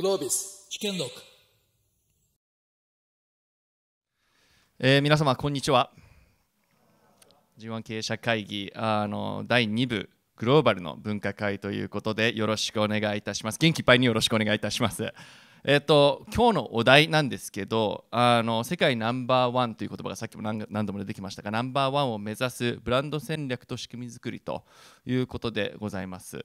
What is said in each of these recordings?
Globis c h i えー、皆様こんにちは G1 経営者会議あの第2部グローバルの分科会ということでよろしくお願いいたします元気いっぱいによろしくお願いいたしますえっ、と今日のお題なんですけどあの世界ナンバーワンという言葉がさっきも何度も出てきましたがナンバーワンを目指すブランド戦略と仕組み作りということでございます。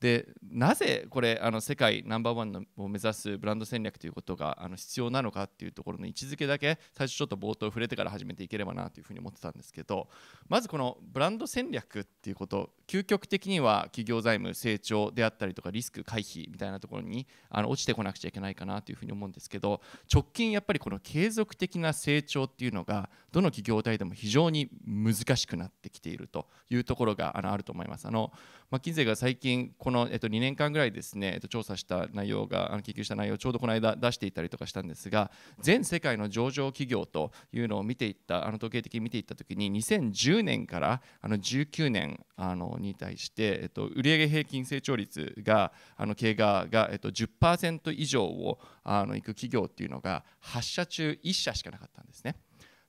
でなぜこれあの世界ナンバーワンのを目指すブランド戦略ということがあの必要なのかっていうところの位置づけだけ最初ちょっと冒頭触れてから始めていければなというふうに思ってたんですけどまずこのブランド戦略っていうこと究極的には企業財務成長であったりとかリスク回避みたいなところにあの落ちてこなくちゃいけないかなというふうに思うんですけど直近やっぱりこの継続的な成長っていうのがどの企業体でも非常に難しくなってきているというところがあのあると思います。あのマッキンゼが最近この、えっと、2年間ぐらいですね、えっと、調査した内容があの研究した内容をちょうどこの間出していたりとかしたんですが全世界の上場企業というのを見ていったあの統計的に見ていった時に2010年からあの19年あのに対して、えっと、売上平均成長率があの経過が、えっと、10%以上をあのいく企業っていうのが発射中1社しかなかったんですね。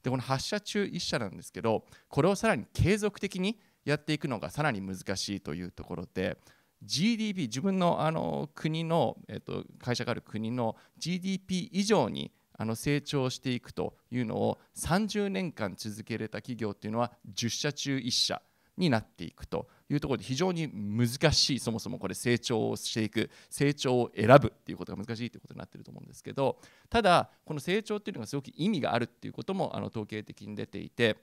でこの発射中1社なんですけどこれをさらに継続的にやっていくのがさらに難しいというところで GDP 自分のあの国の、えっと、会社がある国の GDP 以上にあの成長していくというのを30年間続けられた企業っていうのは10社中1社になっていくというところで非常に難しいそもそもこれ成長をしていく成長を選ぶっていうことが難しいということになってると思うんですけどただこの成長っていうのがすごく意味があるっていうこともあの統計的に出ていて。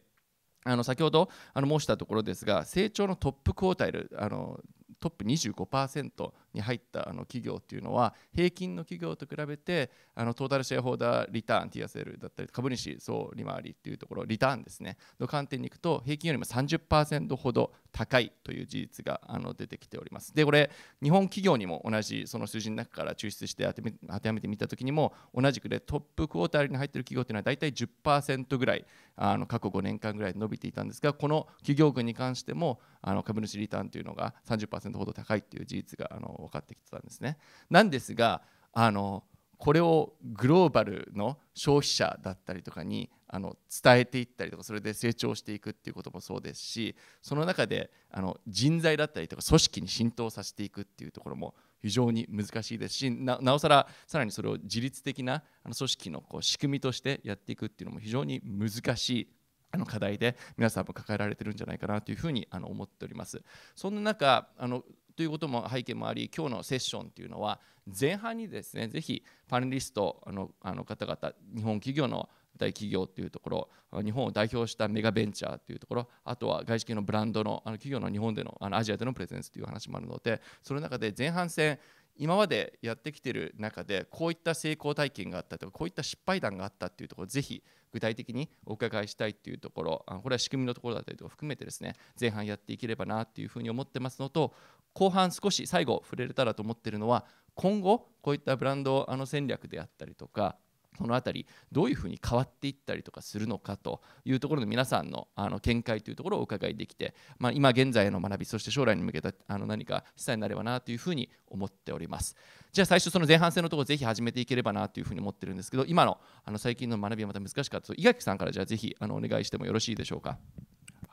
あの先ほどあの申したところですが成長のトップクォータイルあのトップ25%に入ったあの企業っていうのは平均の企業と比べてあのトータルシェアホーダーリターン TSL だったり株主総利回りっていうところリターンですねの観点にいくと平均よりも30%ほど高いという事実があの出てきておりますでこれ日本企業にも同じその数字の中から抽出して当て当てはめてみた時にも同じくでトップクォーターに入ってる企業というのは大体10%ぐらいあの過去5年間ぐらい伸びていたんですがこの企業群に関してもあの株主リターンというのが30%ほど高いという事実があの分かってきてたんですね。なんですがあのこれをグローバルの消費者だったりとかにあの伝えていったりとかそれで成長していくっていうこともそうですしその中であの人材だったりとか組織に浸透させていくっていうところも非常に難しいですしなおさらさらにそれを自律的なあの組織のこう仕組みとしてやっていくっていうのも非常に難しいあの課題で皆さんも抱えられてるんじゃないかなというふうにあの思っております。そんな中あのということも背景もあり今日のセッションというのは前半にですねぜひパネリストのあの方々日本企業の大企業というところ日本を代表したメガベンチャーというところあとは外資系のブランドのあの企業の日本でのあのアジアでのプレゼンスという話もあるのでその中で前半戦今までやってきてる中でこういった成功体験があったとかこういった失敗談があったっていうところぜひ具体的にお伺いしたいっていうところこれは仕組みのところだったりとか含めてですね前半やっていければなというふうに思ってますのと後半少し最後触れれたらと思ってるのは今後こういったブランドあの戦略であったりとかこの辺りどういうふうに変わっていったりとかするのかというところの皆さんのあの見解というところをお伺いできて、まあ、今現在の学びそして将来に向けたあの何か示唆になればなというふうに思っておりますじゃあ最初その前半戦のところぜひ始めていければなというふうに思ってるんですけど今のあの最近の学びはまた難しかったと伊垣さんからじゃあぜひあのお願いしてもよろしいでしょうか。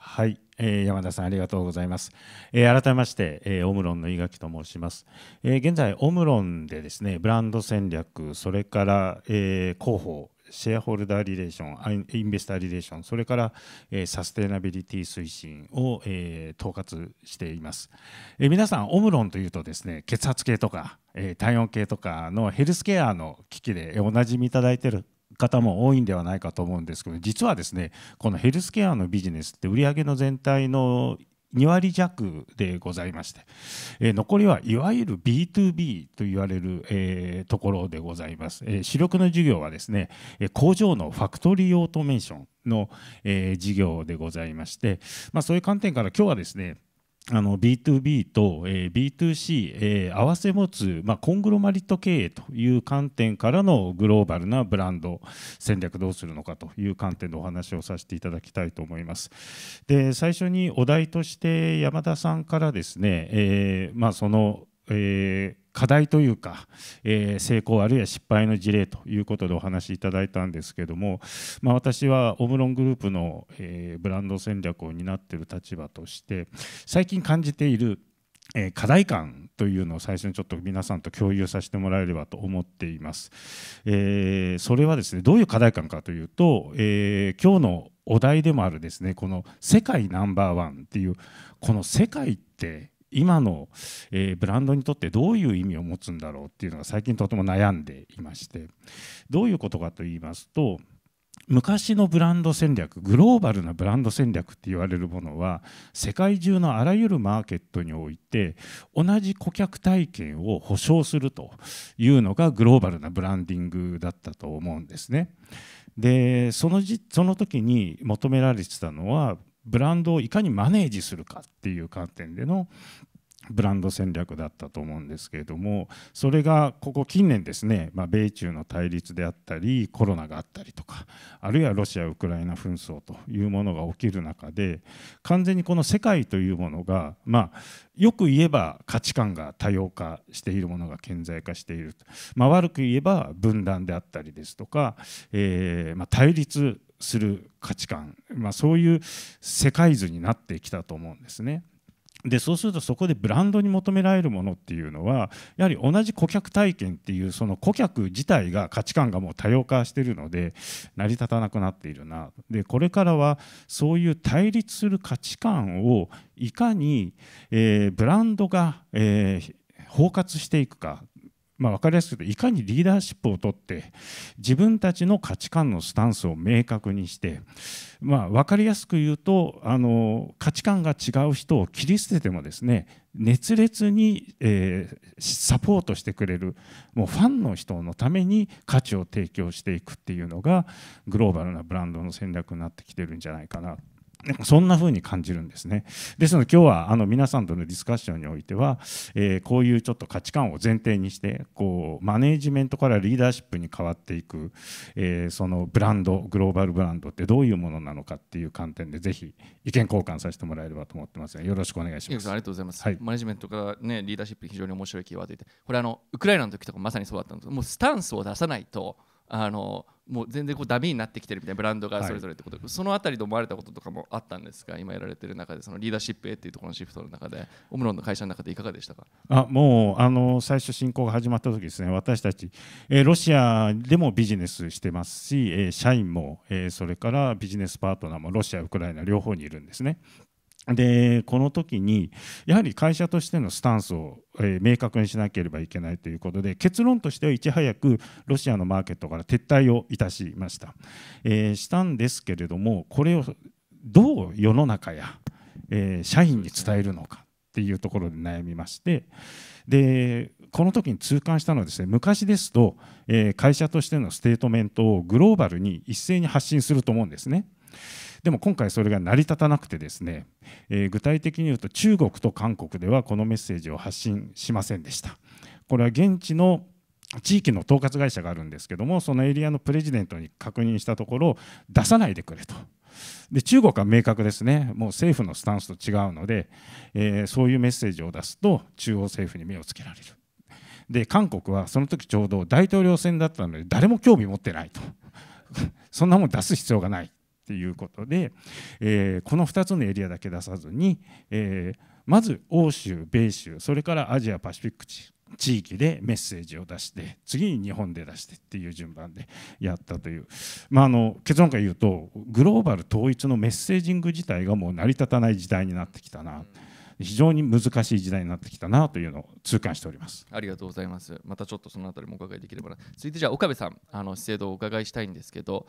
はい、えー、山田さんありがとうございます。えー、改めまして、えー、オムロンの井垣と申します。え現在オムロンでですね、ブランド戦略、それから、え広報、シェアホルダーリレーション、インベスターリレーション、それから、えサステナビリティ推進を、え統括しています、え皆さん、オムロンというとですね、血圧計とか、え体温計とかのヘルスケアの機器でおなじみいただいてる方も多いんではないかと思うんですけど実はですねこのヘルスケアのビジネスって売上の全体の2割弱でございまして、えー、残りはいわゆる B2B と言われる、えー、ところでございます、えー、主力の事業はですね工場のファクトリーオートメーションの、え事業でございまして、まあ、そういう観点から今日はですねあの B2B と、B2C、え合わせ持つ、まあ、コングロマリット経営という観点からのグローバルなブランド戦略どうするのかという観点でお話をさせていただきたいと思います。で最初にお題として山田さんからですね、えまあ、その、えー課題というか、えー、成功あるいは失敗の事例ということでお話しいただいたんですけども、まあ、私はオムロングループの、えー、ブランド戦略を担っている立場として最近感じているえ課題感というのを最初にちょっと皆さんと共有させてもらえればと思っています。えー、それはですねどういう課題感かというと、えー、今日のお題でもあるですねこの「世界ナンバーワン」っていうこの世界って今の、えー、ブランドにとってどういう意味を持つんだろうっていうのが最近とても悩んでいましてどういうことかと言いますと昔のブランド戦略グローバルなブランド戦略って言われるものは世界中のあらゆるマーケットにおいて同じ顧客体験を保証するというのがグローバルなブランディングだったと思うんですね。でそのじその時に求められてたのはブランドをいかにマネージするかっていう観点でのブランド戦略だったと思うんですけれどもそれがここ近年ですね、まあ、米中の対立であったりコロナがあったりとかあるいはロシア・ウクライナ紛争というものが起きる中で完全にこの世界というものが、まあ、よく言えば価値観が多様化しているものが顕在化している、まあ、悪く言えば分断であったりですとか、えー、ま対立する価値観、まあ、そういう世界図になってきたと思うんですね。でそうするとそこでブランドに求められるものっていうのはやはり同じ顧客体験っていうその顧客自体が価値観がもう多様化しているので成り立たなくなっているなでこれからはそういう対立する価値観をいかに、えー、ブランドが、えー、包括していくかまあ、分かりやすくいかにリーダーシップをとって自分たちの価値観のスタンスを明確にして、まあ、分かりやすく言うとあの価値観が違う人を切り捨ててもですね熱烈に、えー、サポートしてくれるもうファンの人のために価値を提供していくっていうのがグローバルなブランドの戦略になってきてるんじゃないかななんかそんな風に感じるんですね。ですので今日はあの皆さんとのディスカッションにおいては、えー、こういうちょっと価値観を前提にしてこうマネージメントからリーダーシップに変わっていく、えー、そのブランドグローバルブランドってどういうものなのかっていう観点でぜひ意見交換させてもらえればと思ってますよろしくお願いします。ありがとうございます、はい、マネジメントから、ね、リーダーシップ非常に面白いキーワードでこれあのウクライナの時とかまさにそうだったんですもうスタンスを出さないと。あのもう全然こうダメになってきてるみたいなブランドがそれぞれってこと、はい、その辺りで思われたこととかもあったんですが今やられてる中でそのリーダーシップへっていうところのシフトの中でオムロンの会社の中でいかがでしたかあもうあの最初侵攻が始まった時ですね私たち、えー、ロシアでもビジネスしてますし、えー、社員も、えー、それからビジネスパートナーもロシアウクライナ両方にいるんですね。でこの時にやはり会社としてのスタンスを、え明確にしなければいけないということで結論としてはいち早くロシアのマーケットから撤退をいたしました、えー、したんですけれどもこれをどう世の中や、え社員に伝えるのかっていうところで悩みましてでこの時に痛感したのはですね昔ですと、え会社としてのステートメントをグローバルに一斉に発信すると思うんですね。でも今回それが成り立たなくてですね、えー、具体的に言うと中国と韓国ではこのメッセージを発信しませんでした。これは現地の地域の統括会社があるんですけどもそのエリアのプレジデントに確認したところ出さないでくれとで中国は明確ですねもう政府のスタンスと違うので、えー、そういうメッセージを出すと中央政府に目をつけられるで韓国はその時ちょうど大統領選だったので誰も興味持ってないとそんなもん出す必要がないということで、えー、この2つのエリアだけ出さずに、えー、まず欧州米州それからアジアパシフィック地地域でメッセージを出して次に日本で出してっていう順番でやったという、まああ、の結論から言うとグローバル統一のメッセージング自体がもう成り立たない時代になってきたな。非常に難しい時代になってきたなというのを痛感しておりますありがとうございますまたちょっとそのあたりもお伺いできればな続いてじゃあ岡部さんあの資生堂をお伺いしたいんですけど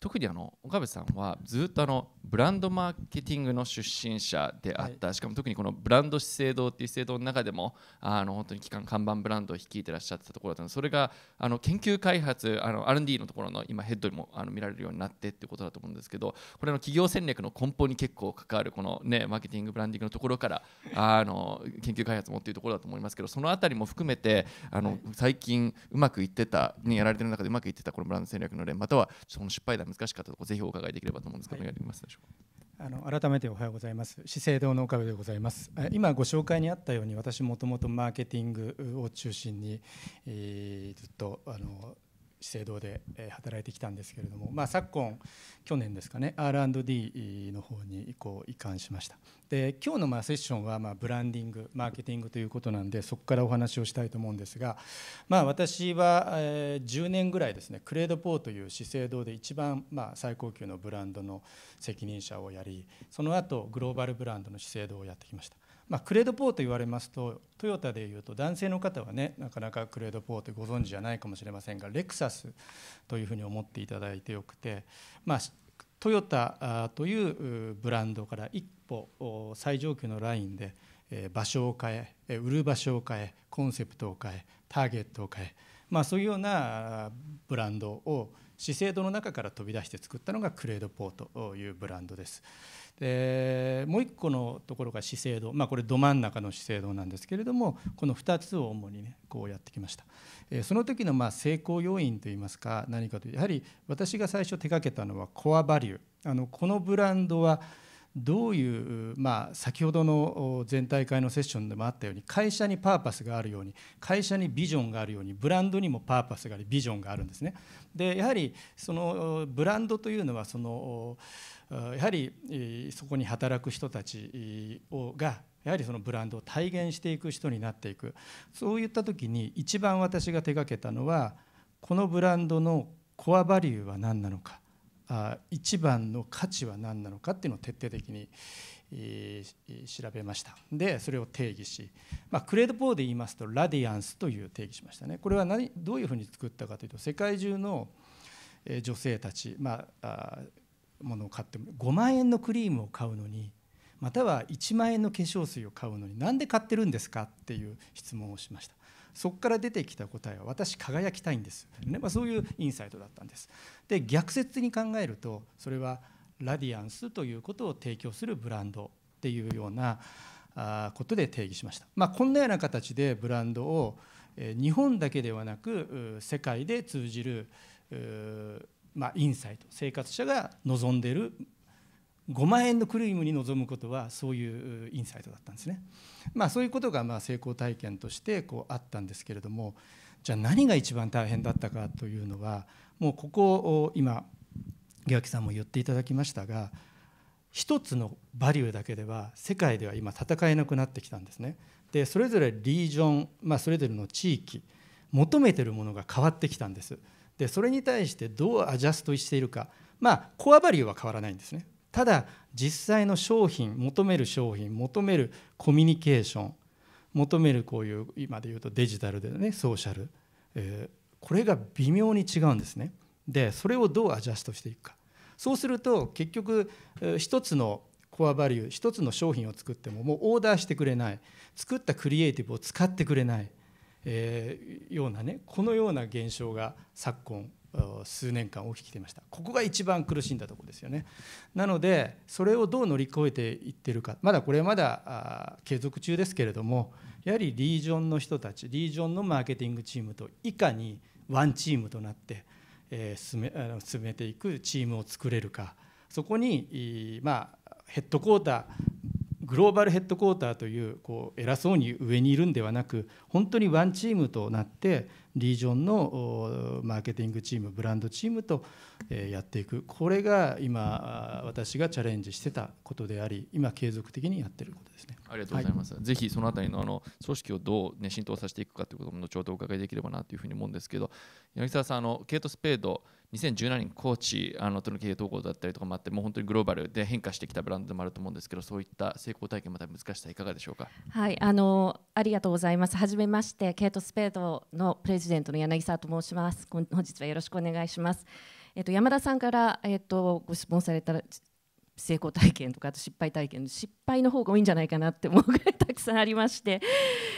特にあの岡部さんはずっとあのブランドマーケティングの出身者であった、はい、しかも特にこのブランド資生堂っていう資生堂の中でもあの本当に機関看板ブランドを率いてらっしゃってたところだったのでそれがあの研究開発あの R&D のところの今ヘッドにもあの見られるようになってっていうことだと思うんですけどこれの企業戦略の根本に結構関わるこのねマーケティングブランディングのところからあの研究開発もっていうところだと思いますけどその辺りも含めてあの最近うまくいってた、にやられてる中でうまくいってたこのブランド戦略の例またはその失敗だ難しかったところぜひお伺いできればと思うんですが、はい、お願いできますでしょうかあの改めておはようございます資生堂の岡部でございます今ご紹介にあったように私もともとマーケティングを中心に、えー、ずっとあの資生堂で働いてきたんですけれども、まあ、昨今去年ですかね R&D の方に移行移管しましたで今日のまあセッションはまあブランディングマーケティングということなんでそこからお話をしたいと思うんですが、まあ、私は10年ぐらいですねクレードポーという資生堂で一番まあ最高級のブランドの責任者をやりその後グローバルブランドの資生堂をやってきましたまあ、クレードポーと言われますとトヨタでいうと男性の方はねなかなかクレードーってご存知じゃないかもしれませんがレクサスというふうに思っていただいてよくて、まあ、トヨタというブランドから一歩最上級のラインで場所を変え売る場所を変えコンセプトを変えターゲットを変え、まあ、そういうようなブランドを資生堂の中から飛び出して作ったのがクレードポーというブランドです。でもう1個のところが資生堂、まあ、これど真ん中の資生堂なんですけれどもこの2つを主にねこうやってきました、えその時のまあ成功要因といいますか何かというやはり私が最初手がけたのはコアバリューあのこのブランドはどういう、まあ、先ほどの全体会のセッションでもあったように会社にパーパスがあるように会社にビジョンがあるようにブランドにもパーパスがありビジョンがあるんですね。でやはりそのブランドというのはそのやはりそこに働く人たちをがやはりそのブランドを体現していく人になっていくそういった時に一番私が手がけたのはこのブランドのコアバリューは何なのか一番の価値は何なのかっていうのを徹底的に調べましたでそれを定義し、まあ、クレード4で言いますとラディアンスという定義しましたねこれは何どういうふうに作ったかというと世界中の女性たち、まあ、ものを買っても5万円のクリームを買うのにまたは1万円の化粧水を買うのに何で買ってるんですかっていう質問をしましたそこから出てきた答えは私輝きたいんです、ねまあ、そういうインサイトだったんですで逆説に考えるとそれはラディアンスということを提供するブランドっていうようなことで定義しました、まあ、こんなような形でブランドを日本だけではなく世界で通じるまあ、インサイト生活者が望んでいる5万円のクリームに望むことはそういうインサイトだったんですね。まあ、そういうことがまあ成功体験としてこうあったんですけれどもじゃあ何が一番大変だったかというのはもうここを今木さんも言っていただきましたが一つのバリューだけでは世界では今戦えなくなってきたんですね。でそれぞれリージョン、まあ、それぞれの地域求めてるものが変わってきたんです。でそれに対してどうアジャストしているかまあコアバリューは変わらないんですねただ実際の商品求める商品求めるコミュニケーション求めるこういう今で言うとデジタルでねソーシャル、えー、これが微妙に違うんですねでそれをどうアジャストしていくかそうすると結局一つのコアバリュー一つの商品を作ってももうオーダーしてくれない作ったクリエイティブを使ってくれないえー、ようなねこのような現象が昨今数年間起きてましたここが一番苦しんだところですよねなのでそれをどう乗り越えていってるかまだこれはまだ継続中ですけれどもやはりリージョンの人たちリージョンのマーケティングチームといかにワンチームとなって、えー、進めあの進めていくチームを作れるかそこに、まあ、ヘッドコーターグローバルヘッドクォーターというこう偉そうに上にいるんではなく本当にワンチームとなってリージョンのマーケティングチームブランドチームとやっていくこれが今私がチャレンジしてたことであり今継続的にやってることですねありがとうございます、はい、ぜひそのあたりのあの組織をどう、ね、浸透させていくかということも後ほどお伺いできればなというふうに思うんですけど柳沢さんあのケイト・スペード2017年コーチあのとの経営統合だったりとかもあってもう本当にグローバルで変化してきたブランドでもあると思うんですけどそういった成功体験また難しさいかがでしょうかはいあのありがとうございますはじめましてケイトスペードのプレジデントの柳沢と申します本日はよろしくお願いしますえっと、山田さんから、えっと、ご質問された成功体験とかあと失敗体験失敗の方が多いんじゃないかなって思うぐらいたくさんありまして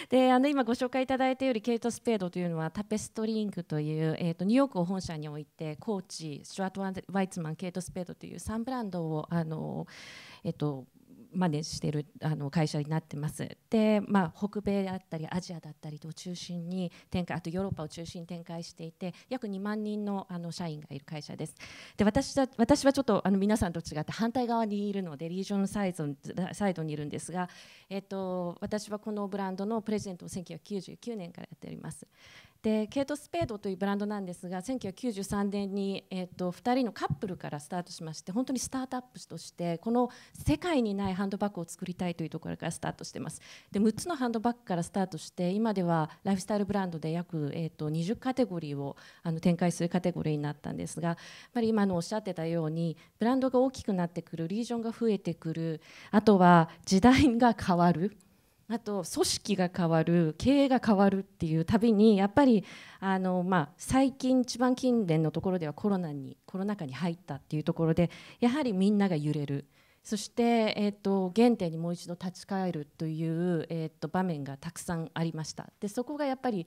であの今ご紹介いただいたよりケイト・スペードというのはタペストリングという、えーと、ニューヨークを本社に置いてコーチスチュワート・ワイツマンケイト・スペードという3ブランドをあの、えーとまでしてるあの会社になってます。で、まあ、北米だったりアジアだったりと中心に展開あとヨーロッパを中心に展開していて約2万人のあの社員がいる会社です。で私は私はちょっとあの皆さんと違って反対側にいるのでリージョンサイドサイドにいるんですが、えっと、私はこのブランドのプレゼントを1999年からやっております。でケイト・スペードというブランドなんですが1993年に、えーと、2人のカップルからスタートしまして本当にスタートアップとしてこの世界にないハンドバッグを作りたいというところからスタートしてますで6つのハンドバッグからスタートして今ではライフスタイルブランドで約、えーと20カテゴリーをあの展開するカテゴリーになったんですがやっぱり今のおっしゃってたようにブランドが大きくなってくるリージョンが増えてくるあとは時代が変わる。あと組織が変わる経営が変わるっていうたびにやっぱりあの、まあ、最近一番近年のところではコロナにコロナ禍に入ったっていうところでやはりみんなが揺れるそして、えーと、原点にもう一度立ち返るという、えーと場面がたくさんありましたでそこがやっぱり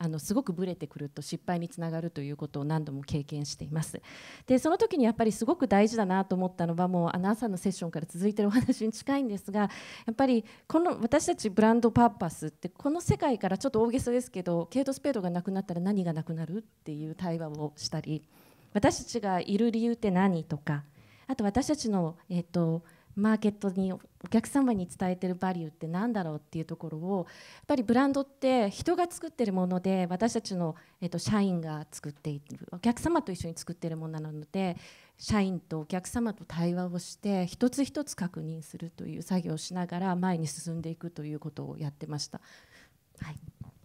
あのすごくぶれてくると失敗につながるということを何度も経験していますでその時にやっぱりすごく大事だなと思ったのはもうあの朝のセッションから続いてるお話に近いんですがやっぱりこの私たちブランドパーパスってこの世界からちょっと大げさですけどケイト・スペードがなくなったら何がなくなるっていう対話をしたり私たちがいる理由って何とかあと私たちの、えーとマーケットにお客様に伝えてるバリューって何だろうっていうところをやっぱりブランドって人が作ってるもので私たちの、えっと、社員が作っているお客様と一緒に作ってるものなので社員とお客様と対話をして一つ一つ確認するという作業をしながら前に進んでいくということをやってました。はい、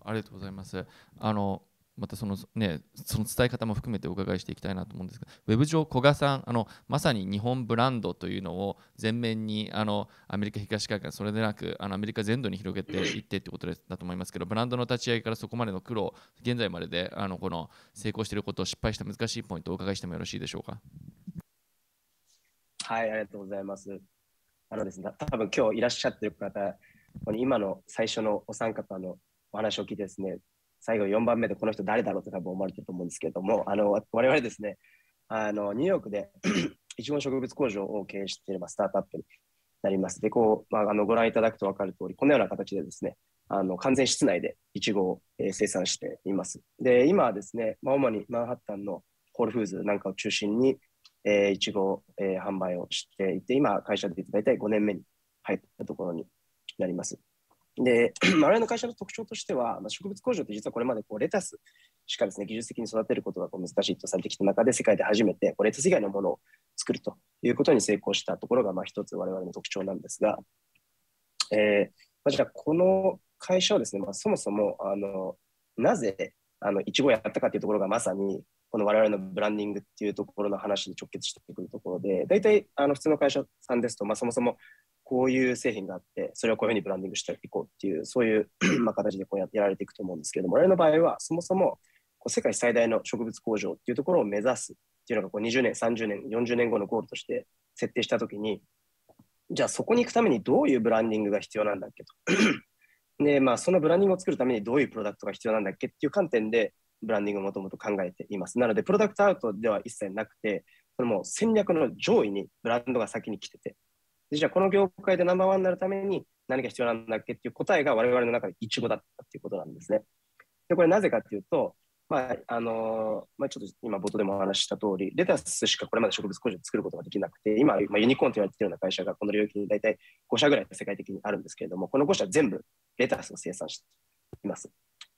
ありがとうございますあのまたその,、ね、その伝え方も含めてお伺いしていきたいなと思うんですがウェブ上、古賀さんあのまさに日本ブランドというのを前面にあのアメリカ東海岸それでなくあのアメリカ全土に広げていってということだと思いますけどブランドの立ち上げからそこまでの苦労現在までであのこの成功していることを失敗した難しいポイントをお伺いしてもよろしいでしょうか。はいありがとうございます。あのですね、多分今日いらっしゃってる方今の最初のお三方のお話を聞いてですね最後4番目でこの人誰だろうって多分思われてると思うんですけれども、あの我々ですね、あのニューヨークでいちご植物工場を経営していればスタートアップになります。で、こう、まあ、あのご覧いただくと分かる通り、このような形でですね、あの完全室内でいちごを生産しています。で、今はですね、まあ、主にマンハッタンのホールフーズなんかを中心に、えいちご、え販売をしていて、今、会社で大体5年目に入ったところになります。で、我々の会社の特徴としては、まあ、植物工場って実はこれまでこうレタスしかですね、技術的に育てることがこう難しいとされてきた中で、世界で初めてこうレタス以外のものを作るということに成功したところが、まあ、一つ我々の特徴なんですが、えーまあ、じゃあこの会社をですね、まあ、そもそもあのなぜあのいちごをやったかというところがまさにこの我々のブランディングっていうところの話に直結してくるところで大体あの普通の会社さんですと、まあ、そもそもこういう製品があってそれをこういうふうにブランディングしていこうっていうそういう まあ形でこうややられていくと思うんですけども我々の場合はそもそもこう世界最大の植物工場っていうところを目指すっていうのがこう20年30年40年後のゴールとして設定した時にじゃあそこに行くためにどういうブランディングが必要なんだっけと でまあそのブランディングを作るためにどういうプロダクトが必要なんだっけっていう観点でブランディングをもともと考えていますなのでプロダクトアウトでは一切なくてそれも戦略の上位にブランドが先に来ててじゃあこの業界でナンバーワンになるために何が必要なんだっけっていう答えが我々の中でイチゴだったっていうことなんですね。でこれなぜかっていうと、まああのまあ、ちょっと今冒頭でもお話した通りレタスしかこれまで植物工場を作ることができなくて今、まあ、ユニコーンと言われているような会社がこの領域に大体5社ぐらい世界的にあるんですけれどもこの5社全部レタスを生産しています。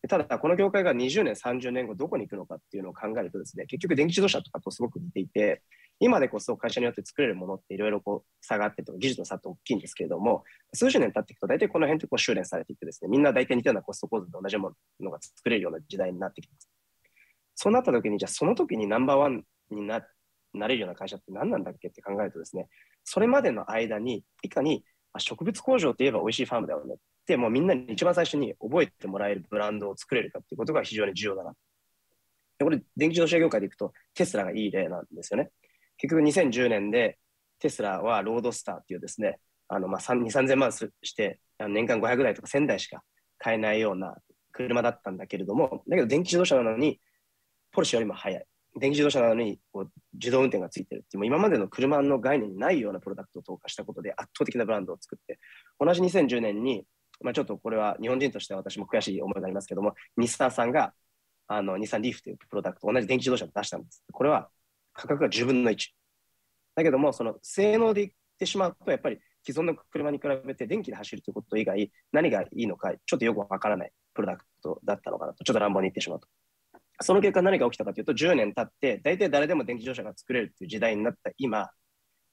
ただ、この業界が20年、30年後、どこに行くのかっていうのを考えるとですね、結局、電気自動車とかとすごく似ていて、今でこそ会社によって作れるものっていろいろこうがってて、技術の差って大きいんですけれども数十年経っていくと大体この辺ってこう修練されていってですねみんな大体似たようなコスト構造で同じものが作れるような時代になってきますそうなった時にじゃあその時にナンバーワンにななれるような会社って何なんだっけって考えるとですねそれまでの間にいかに植物工場といえば美味しいファームだよねて、もうみんなに一番最初に覚えてもらえるブランドを作れるかっていうことが非常に重要だな。でこれ、電気自動車業界でいくと、テスラがいい例なんですよね。結局2010年で、テスラはロードスターっていうですね、あのまあ3000万して、年間500台とか1000台しか買えないような車だったんだけれども、だけど電気自動車なのに、ポルシェよりも速い。電気自動車なのにこう自動運転がついてるっていう、もう今までの車の概念にないようなプロダクトを投下したことで圧倒的なブランドを作って、同じ2010年にまあ、ちょっとこれは日本人としては私も悔しい思いがありますけども、日産さんがあの日産リーフというプロダクト、同じ電気自動車を出したんです。これは価格が10分の1。だけども、その性能でいってしまうと、やっぱり既存の車に比べて電気で走るということ以外、何がいいのか、ちょっとよくわからないプロダクトだったのかなと、ちょっと乱暴に言ってしまうと。その結果、何が起きたかというと、10年経って、大体誰でも電気自動車が作れるという時代になった今、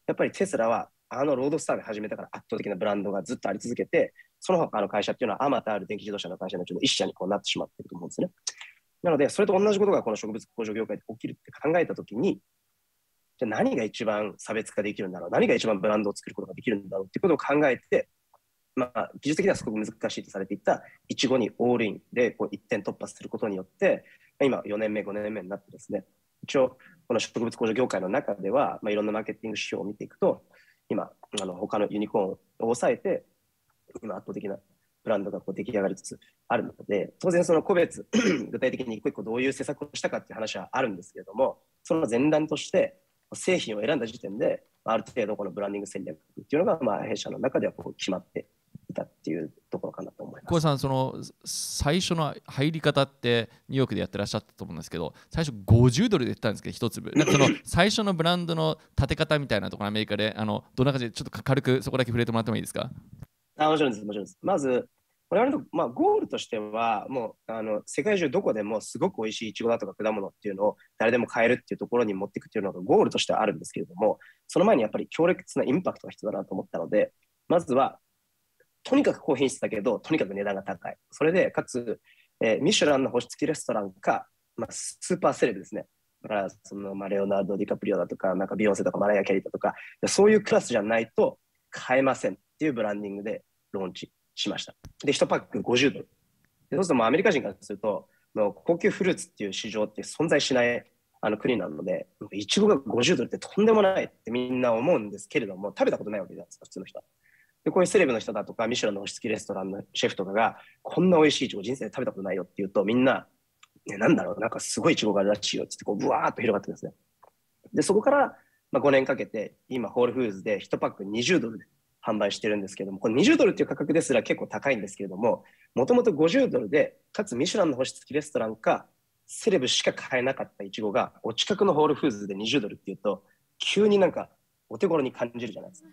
やっぱりテスラは、あのロードスターで始めたから圧倒的なブランドがずっとあり続けて、その他の会社っていうのはあまたある電気自動車の会社のうちの一社にこうなってしまってると思うんですね。なので、それと同じことがこの植物工場業界で起きるって考えたときに、じゃあ何が一番差別化できるんだろう、何が一番ブランドを作ることができるんだろうっていうことを考えて、まあ、技術的にはすごく難しいとされていたいちごにオールインでこう一点突破することによって今4年目5年目になってですね一応この植物工場業界の中では、まあ、いろんなマーケティング指標を見ていくと今あの他のユニコーンを抑えて今圧倒的なブランドがこう出来上がりつつあるので、当然その個別 具体的に一個一個どういう施策をしたかっていう話はあるんですけれども、その前段として製品を選んだ時点で、ある程度このブランディング戦略っていうのが、まあ、弊社の中ではこう決まっていたっていうところかなと思います。小さん、その最初の入り方ってニューヨークでやってらっしゃったと思うんですけど、最初50ドルで言ったんですけど、1粒。なんかその 最初のブランドの立て方みたいなところ、アメリカで、あのどんな感じで、ちょっと軽くそこだけ触れてもらってもいいですかあもちろんです、もちろんです。まず、我々の、まあ、ゴールとしては、もうあの世界中どこでもすごく美味しいイチゴだとか果物っていうのを誰でも買えるっていうところに持っていくっていうのがゴールとしてはあるんですけれども、その前にやっぱり強烈なインパクトが必要だなと思ったので、まずは、とにかく高品質だけど、とにかく値段が高い。それで、かつ、えー、ミシュランの星付きレストランか、まあ、スーパーセレブですね。だから、その、まあ、レオナルド・ディカプリオだとか、なんかビヨンセとかマライア・キャリーだとか、そういうクラスじゃないと買えませんっていうブランディングでローンチしました。で、1パック50ドル。でそうすると、アメリカ人からすると、う高級フルーツっていう市場って存在しないあの国なので、いちごが50ドルってとんでもないってみんな思うんですけれども、食べたことないわけじゃないですか、普通の人で、こういうセレブの人だとか、ミシュランのし付きレストランのシェフとかが、こんな美味しいいちご人生で食べたことないよって言うと、みんな、ね、なんだろう、なんかすごいいちごがあるらしいよってこう、ぶわーっと広がってですね。で、そこから、まあ、5年かけて、今、ホールフーズで1パック20ドルで販売してるんですけども、この20ドルっていう価格ですら結構高いんですけれども、もともと50ドルで、かつミシュランの星付きレストランか、セレブしか買えなかったイチゴが、お近くのホールフーズで20ドルっていうと、急になんかお手頃に感じるじゃないですか。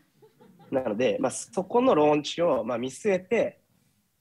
なので、まあ、そこのローンチをまあ見据えて、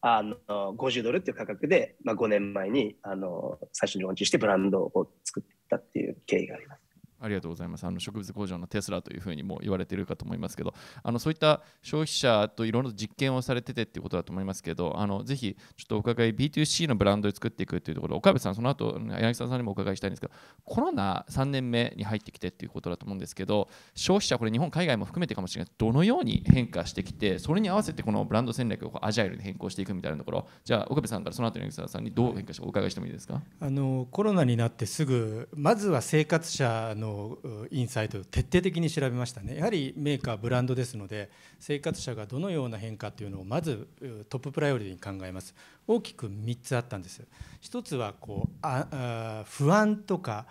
あの50ドルっていう価格で、まあ、5年前にあの最初にローンチしてブランドを作ったっていう経緯があります。ありがとうございますあの植物工場のテスラというふうにも言われているかと思いますけどあのそういった消費者といろんな実験をされててっていうことだと思いますけどあのぜひちょっとお伺い B2C のブランドを作っていくというところ岡部さんその後柳沢さんにもお伺いしたいんですけどコロナ3年目に入ってきてっていうことだと思うんですけど消費者これ日本海外も含めてかもしれないどのように変化してきてそれに合わせてこのブランド戦略をアジャイルに変更していくみたいなところじゃあ岡部さんからその後柳澤さんにどう変化してお伺いしてもいいですかあのコロナになってすぐまずは生活者ののインサイトを徹底的に調べましたねやはりメーカーブランドですので生活者がどのような変化というのをまずトッププライオリティに考えます大きく3つあったんです1つはこうあ不安とか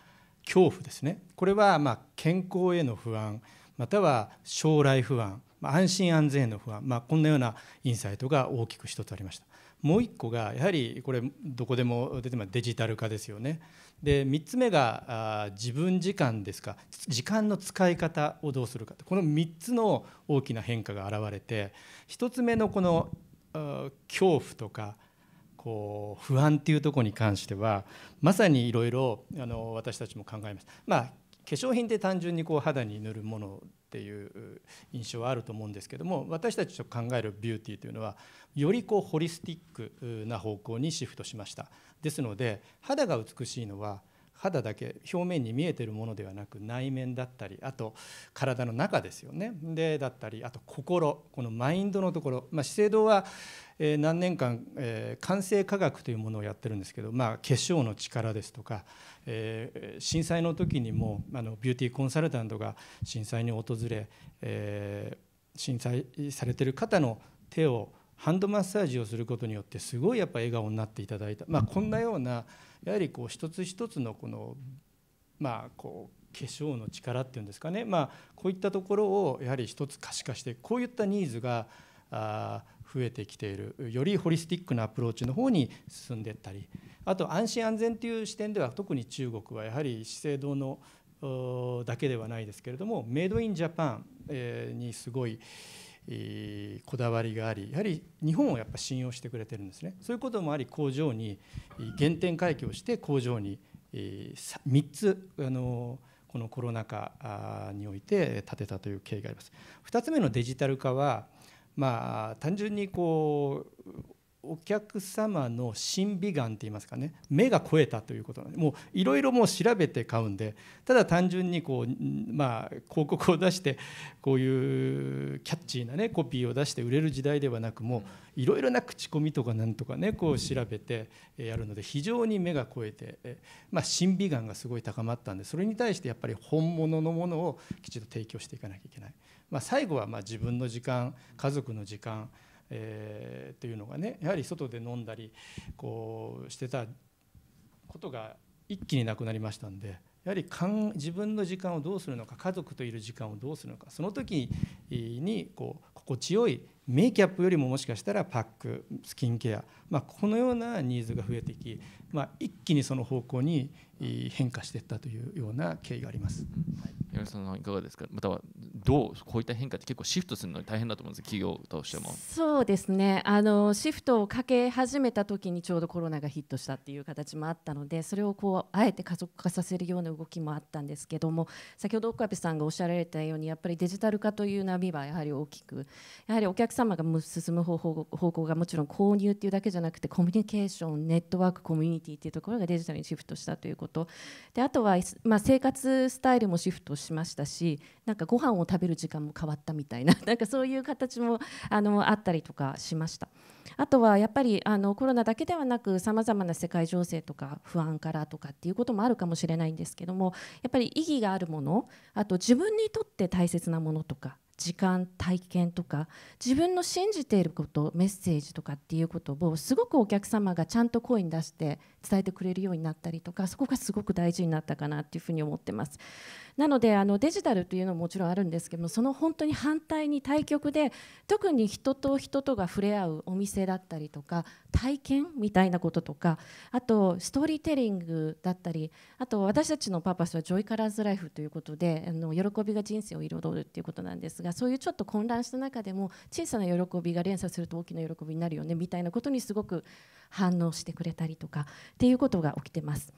恐怖ですねこれはま健康への不安または将来不安安心安全への不安、まあ、こんなようなインサイトが大きく1つありましたもう1個がやはりこれどこでも出てますデジタル化ですよねで3つ目が自分時間ですか時間の使い方をどうするかこの3つの大きな変化が現れて1つ目のこの恐怖とかこう不安っていうとこに関してはまさにいろいろ私たちも考えました。まあ粧品って単純にこう肌に塗るものっていう印象はあると思うんですけども私たちと考えるビューティーというのはよりこうホリスティックな方向にシフトしましたですので肌が美しいのは肌だけ表面に見えてるものではなく内面だったりあと体の中ですよねでだったりあと心このマインドのところ、まあ、資生堂は何年間、えー、完成科学というものをやってるんですけど、まあ、化粧の力ですとか、え震災の時にもあのビューティーコンサルタントが震災に訪れ、え震災されてる方の手をハンドマッサージをすることによってすごいやっぱ笑顔になっていただいた、まあ、こんなような、うんやはりこう一つ一つのこのまあこう化粧の力っていうんですかね、まあ、こういったところをやはり一つ可視化してこういったニーズが増えてきているよりホリスティックなアプローチの方に進んでいったりあと安心安全っていう視点では特に中国はやはり資生堂のだけではないですけれどもメイドインジャパンにすごい。こだわりがありやはり日本をやっぱ信用してくれてるんですねそういうこともあり工場に原点回帰をして工場に、3つあのこのコロナ禍において建てたという経緯があります。2つ目のデジタル化はまあ単純にこうお客様の審美眼って言いますかね目が肥えたということなんでもういろいろもう調べて買うんでただ単純にこう、まあ、広告を出してこういうキャッチーな、ね、コピーを出して売れる時代ではなくもういろいろな口コミとかなんとかねこう調べてやるので非常に目が肥えて、まあ、審美眼がすごい高まったんでそれに対してやっぱり本物のものをきちんと提供していかなきゃいけない。ま最後はま自分の時間家族の時間えー、というのがねやはり外で飲んだりこうしてたことが一気になくなりましたんでやはり自分の時間をどうするのか家族といる時間をどうするのかその時にこう心地よいメイキャップよりももしかしたらパックスキンケア、まあ、このようなニーズが増えてきまあ、一気にその方向に変化していったというような経緯があります。はい、さんいかがですかまたはどうこういった変化って結構シフトするの大変だと思うんです企業としてもそうですねあのシフトをかけ始めた時にちょうどコロナがヒットしたっていう形もあったのでそれをこうあえて加速化させるような動きもあったんですけども先ほど岡部さんがおっしゃられたようにやっぱりデジタル化という波はやはり大きくやはりお客様が進む方法方向がもちろん購入っていうだけじゃなくてコミュニケーションネットワークコミュニニティっていうところがデジタルにシフトしたということであとは、まあ、生活スタイルもシフトしましたしなんかご飯を食べる時間も変わったみたいな なんかそういう形もあのあったりとかしました。あとはやっぱりあのコロナだけではなくさまざまな世界情勢とか不安からとかっていうこともあるかもしれないんですけどもやっぱり意義があるものあと自分にとって大切なものとか時間体験とか自分の信じていることメッセージとかっていうことをすごくお客様がちゃんと声に出して伝えてくれるようになったりとかそこがすごく大事になったかなっていうふうに思ってます。なのであのデジタルというのももちろんあるんですけどもその本当に反対に対局で特に人と人とが触れ合うお店だったりとか体験みたいなこととかあとストーリーテリングだったりあと私たちのパパスは「ジョイ・カラーズ・ライフ」ということであの喜びが人生を彩るっていうことなんですがそういうちょっと混乱した中でも小さな喜びが連鎖すると大きな喜びになるよねみたいなことにすごく反応してくれたりとかっていうことが起きてます。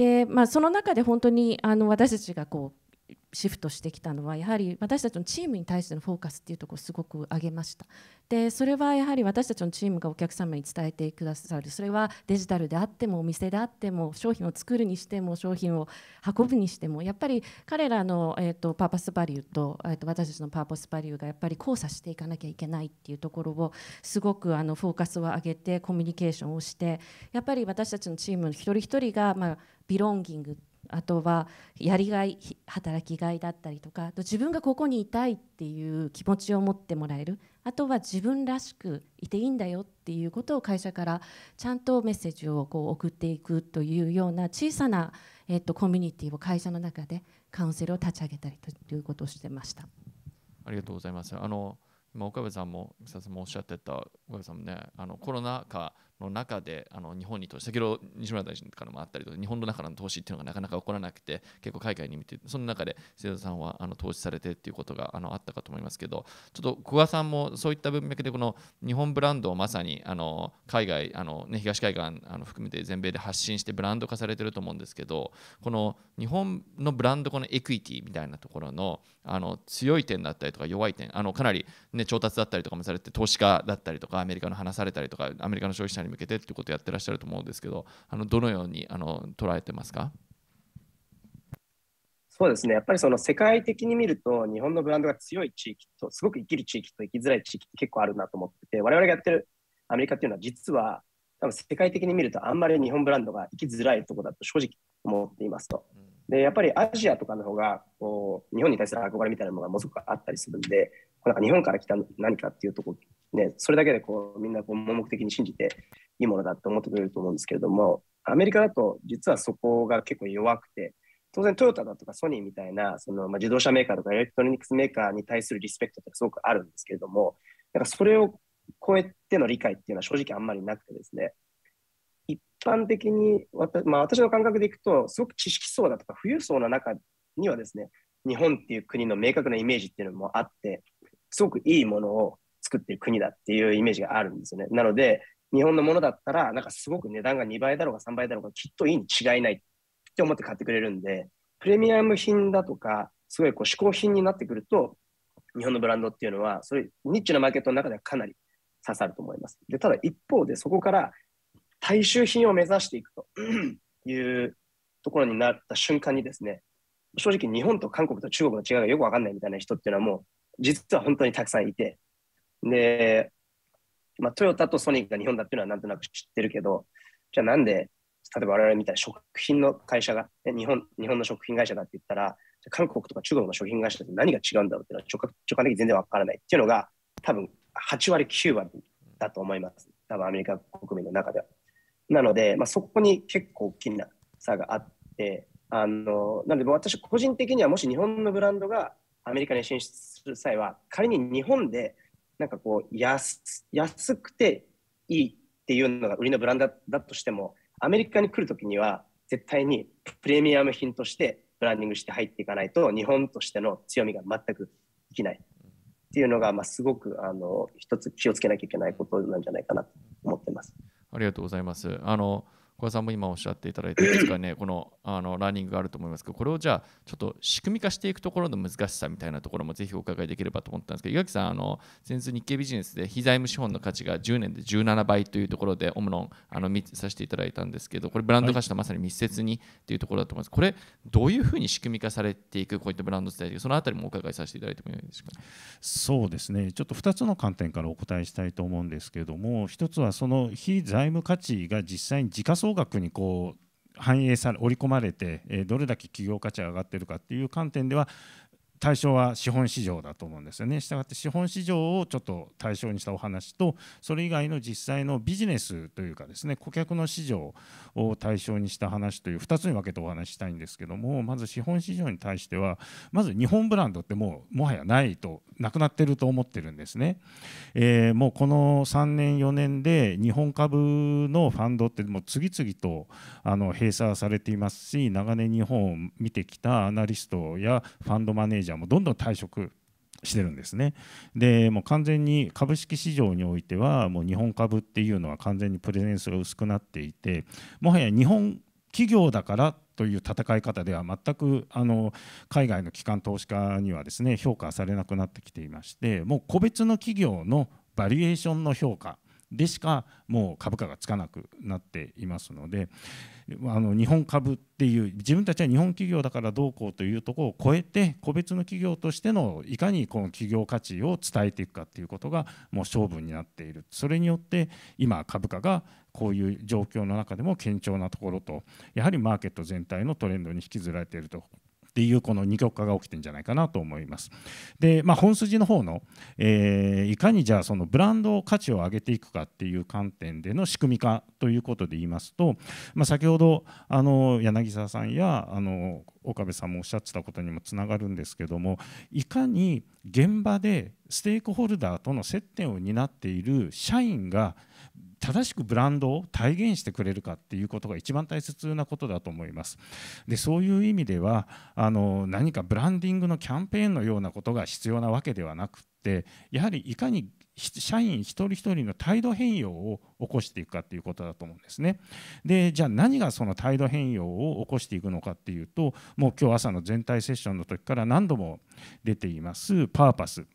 で、まあ、その中で本当にあの私たちがこうシフトしてきたのはやはり私たちのチームに対してのフォーカスっていうところをすごく上げましたでそれはやはり私たちのチームがお客様に伝えてくださるそれはデジタルであってもお店であっても商品を作るにしても商品を運ぶにしてもやっぱり彼らの、えーと、パーパスバリューと,、えーと、と私たちのパーパスバリューがやっぱり交差していかなきゃいけないっていうところをすごくあのフォーカスを上げてコミュニケーションをしてやっぱり私たちのチームの一人一人が、まあ、ビロンギングってあとはやりがい働きがいだったりとか自分がここにいたいっていう気持ちを持ってもらえるあとは自分らしくいていいんだよっていうことを会社からちゃんとメッセージをこう送っていくというような小さな、えっと、コミュニティを会社の中でカウンセルを立ち上げたりということをしてました。ありがとうございますあの岡部さんもさんもおっしゃってた岡部さんもねあのコロナ禍の中であの日本に投資先ほど西村大臣からもあったりと日本の中の投資っていうのがなかなか起こらなくて結構海外に見てその中で瀬戸さんはあの投資されてっていうことがあのあったかと思いますけどちょっと久我さんもそういった文脈でこの日本ブランドをまさにあの海外あの、ね、東海岸あの含めて全米で発信してブランド化されてると思うんですけどこの日本のブランドこのエクイティみたいなところのあの強い点だったりとか弱い点あのかなり、ね、調達だったりとかもされて投資家だったりとかアメリカの話されたりとかアメリカの消費者にに向けてってことをやってらっしゃると思うんですけどあのどのようにあの捉えてますかそうですねやっぱりその世界的に見ると日本のブランドが強い地域とすごく生きる地域と生きづらい地域って結構あるなと思ってて我々がやってるアメリカっていうのは実は多分世界的に見るとあんまり日本ブランドが生きづらいとこだと正直思っていますと。でやっぱりアジアとかの方がこう日本に対する憧れみたいなものがものすごくあったりするんでなんか日本から来た何かっていうとこね、それだけでこうみんなこう盲目的に信じていいものだと思ってくれると思うんですけれどもアメリカだと実はそこが結構弱くて当然トヨタだとかソニーみたいなその、まあ、自動車メーカーとかエレクトロニクスメーカーに対するリスペクトってすごくあるんですけれどもだからそれを超えての理解っていうのは正直あんまりなくてですね一般的に私,、まあ、私の感覚でいくとすごく知識層だとか富裕層の中にはですね日本っていう国の明確なイメージっていうのもあってすごくいいものを作ってる国だっていうイメージがあるんですよね。なので、日本のものだったら、なんかすごく値段が2倍だろうが3倍だろうがきっといいに違いないって思って買ってくれるんで、プレミアム品だとか、すごいこう嗜好品になってくると、日本のブランドっていうのは、それ、ニッチなマーケットの中ではかなり刺さると思います。で、ただ一方で、そこから大衆品を目指していくというところになった瞬間にですね、正直日本と韓国と中国の違いがよくわかんないみたいな人っていうのはもう、実は本当にたくさんいて、で、まあ、トヨタとソニーが日本だっていうのはなんとなく知ってるけど、じゃあなんで、例えば我々みたいな食品の会社が、日本日本の食品会社だって言ったら、韓国とか中国の食品会社って何が違うんだろうっていうのは直感直感的に全然わからないっていうのが、多分8割、9割だと思います。多分アメリカ国民の中では。なので、まあ、そこに結構大きな差があって、あのなので私個人的にはもし日本のブランドがアメリカに進出する際は仮に日本でなんかこう安安くていいっていうのが売りのブランドだとしてもアメリカに来る時には絶対にプレミアム品としてブランディングして入っていかないと日本としての強みが全くできないっていうのが、まあ、すごくあの一つ気をつけなきゃいけないことなんじゃないかなと思ってます。ありがとうございます。あの小川さんも今おっしゃっていただいていくつかねこのあのラーニングがあると思いますけどこれをじゃあちょっと仕組み化していくところの難しさみたいなところもぜひお伺いできればと思ったんですけど岩城さんあの先日日経ビジネスで非財務資本の価値が10年で17倍というところでオムロンあの見させていただいたんですけどこれブランド化したまさに密接にというところだと思います、これどういうふうに仕組み化されていくこういったブランド伝えそのあたりもお伺いさせていただいてもいいですか、そうですねちょっと2つの観点からお答えしたいと思うんですけれども1つはその非財務価値が実際に時価総総額にこう反映され織り込まれて、えどれだけ企業価値が上がってるかっていう観点では対象は資本市場だと思うんですよね。したがって資本市場をちょっと対象にしたお話とそれ以外の実際のビジネスというかですね顧客の市場を対象にした話という2つに分けてお話ししたいんですけどもまず資本市場に対してはまず日本ブランドってもうもはやないとなくなってると思ってるんですね。えー、もうこの3年4年で日本株のファンドってもう次々とあの閉鎖されていますし長年日本を見てきたアナリストやファンドマネージャージャーもどんどん退職してるんですね。でもう完全に株式市場においてはもう日本株っていうのは完全にプレゼンスが薄くなっていてもはや日本企業だからという戦い方では全くあの海外の機関投資家にはですね評価されなくなってきていましてもう個別の企業のバリエーションの評価でしかもう株価がつかなくなっていますのであの日本株っていう自分たちは日本企業だからどうこうというところを超えて個別の企業としてのいかにこの企業価値を伝えていくかっていうことがもう勝負になっているそれによって今株価がこういう状況の中でも堅調なところとやはりマーケット全体のトレンドに引きずられているとっていうこの二極化が起きてるんじゃないかなと思います。で、まあ、本筋の方の、えー、いかにじゃあそのブランド価値を上げていくかっていう観点での仕組み化ということで言いますと、まあ、先ほどあの柳沢さんやあの岡部さんもおっしゃってたことにもつながるんですけどもいかに現場でステークホルダーとの接点を担っている社員が正しくブランドを体現してくれるかっていうことが一番大切なことだと思います。でそういう意味ではあの何かブランディングのキャンペーンのようなことが必要なわけではなくってやはりいかに社員一人一人の態度変容を起こしていくかということだと思うんですね。でじゃあ何がその態度変容を起こしていくのかっていうともう今日朝の全体セッションの時から何度も出ていますパーパス。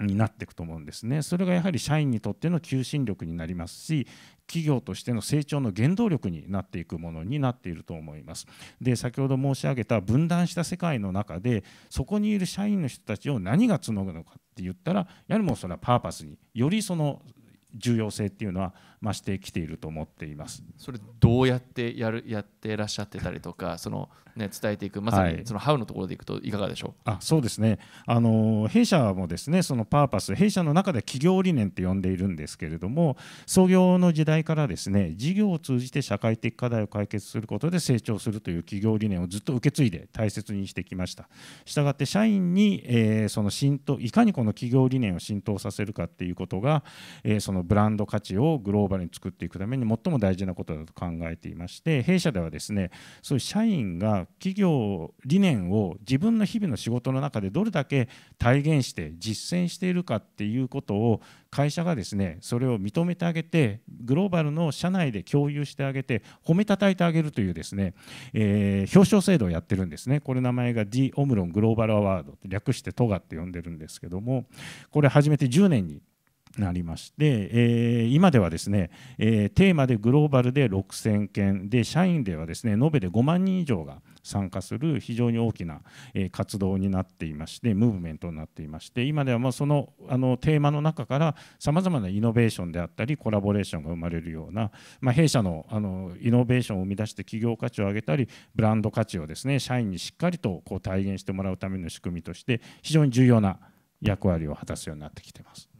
になっていくと思うんですね。それがやはり社員にとっての求心力になりますし、企業としての成長の原動力になっていくものになっていると思います。で、先ほど申し上げた分断した世界の中で、そこにいる社員の人たちを何が紡ぐのかって言ったら、やはりもうそれはパーパスによりその重要性っていうのは増してきていると思っていますそれどうやってやるやってらっしゃってたりとか その、ね、伝えていくまさにそのハウのところでいくといかがでしょう、はい、あそうですねあの弊社もですねそのパーパス弊社の中で企業理念って呼んでいるんですけれども創業の時代からですね事業を通じて社会的課題を解決することで成長するという企業理念をずっと受け継いで大切にしてきましたしたがって社員に、えー、その浸透いかにこの企業理念を浸透させるかっていうことが、えー、そのブランド価値をグローバルバルに作っていくために最も大事なことだと考えていまして弊社ではですねそういう社員が企業理念を自分の日々の仕事の中でどれだけ体現して実践しているかっていうことを会社がですねそれを認めてあげてグローバルの社内で共有してあげて褒めたたいてあげるというですね、えー、表彰制度をやってるんですねこれ名前が D オムロングローバルアワード略して TOGA って呼んでるんですけどもこれ始めて10年になりまして、えー、今ではですね、えー、テーマでグローバルで6000件で社員ではですね延べで5万人以上が参加する非常に大きな、え活動になっていましてムーブメントになっていまして今ではまそのあのテーマの中からさまざまなイノベーションであったりコラボレーションが生まれるような、まあ、弊社のあのイノベーションを生み出して企業価値を上げたりブランド価値をですね社員にしっかりとこう体現してもらうための仕組みとして非常に重要な役割を果たすようになってきています。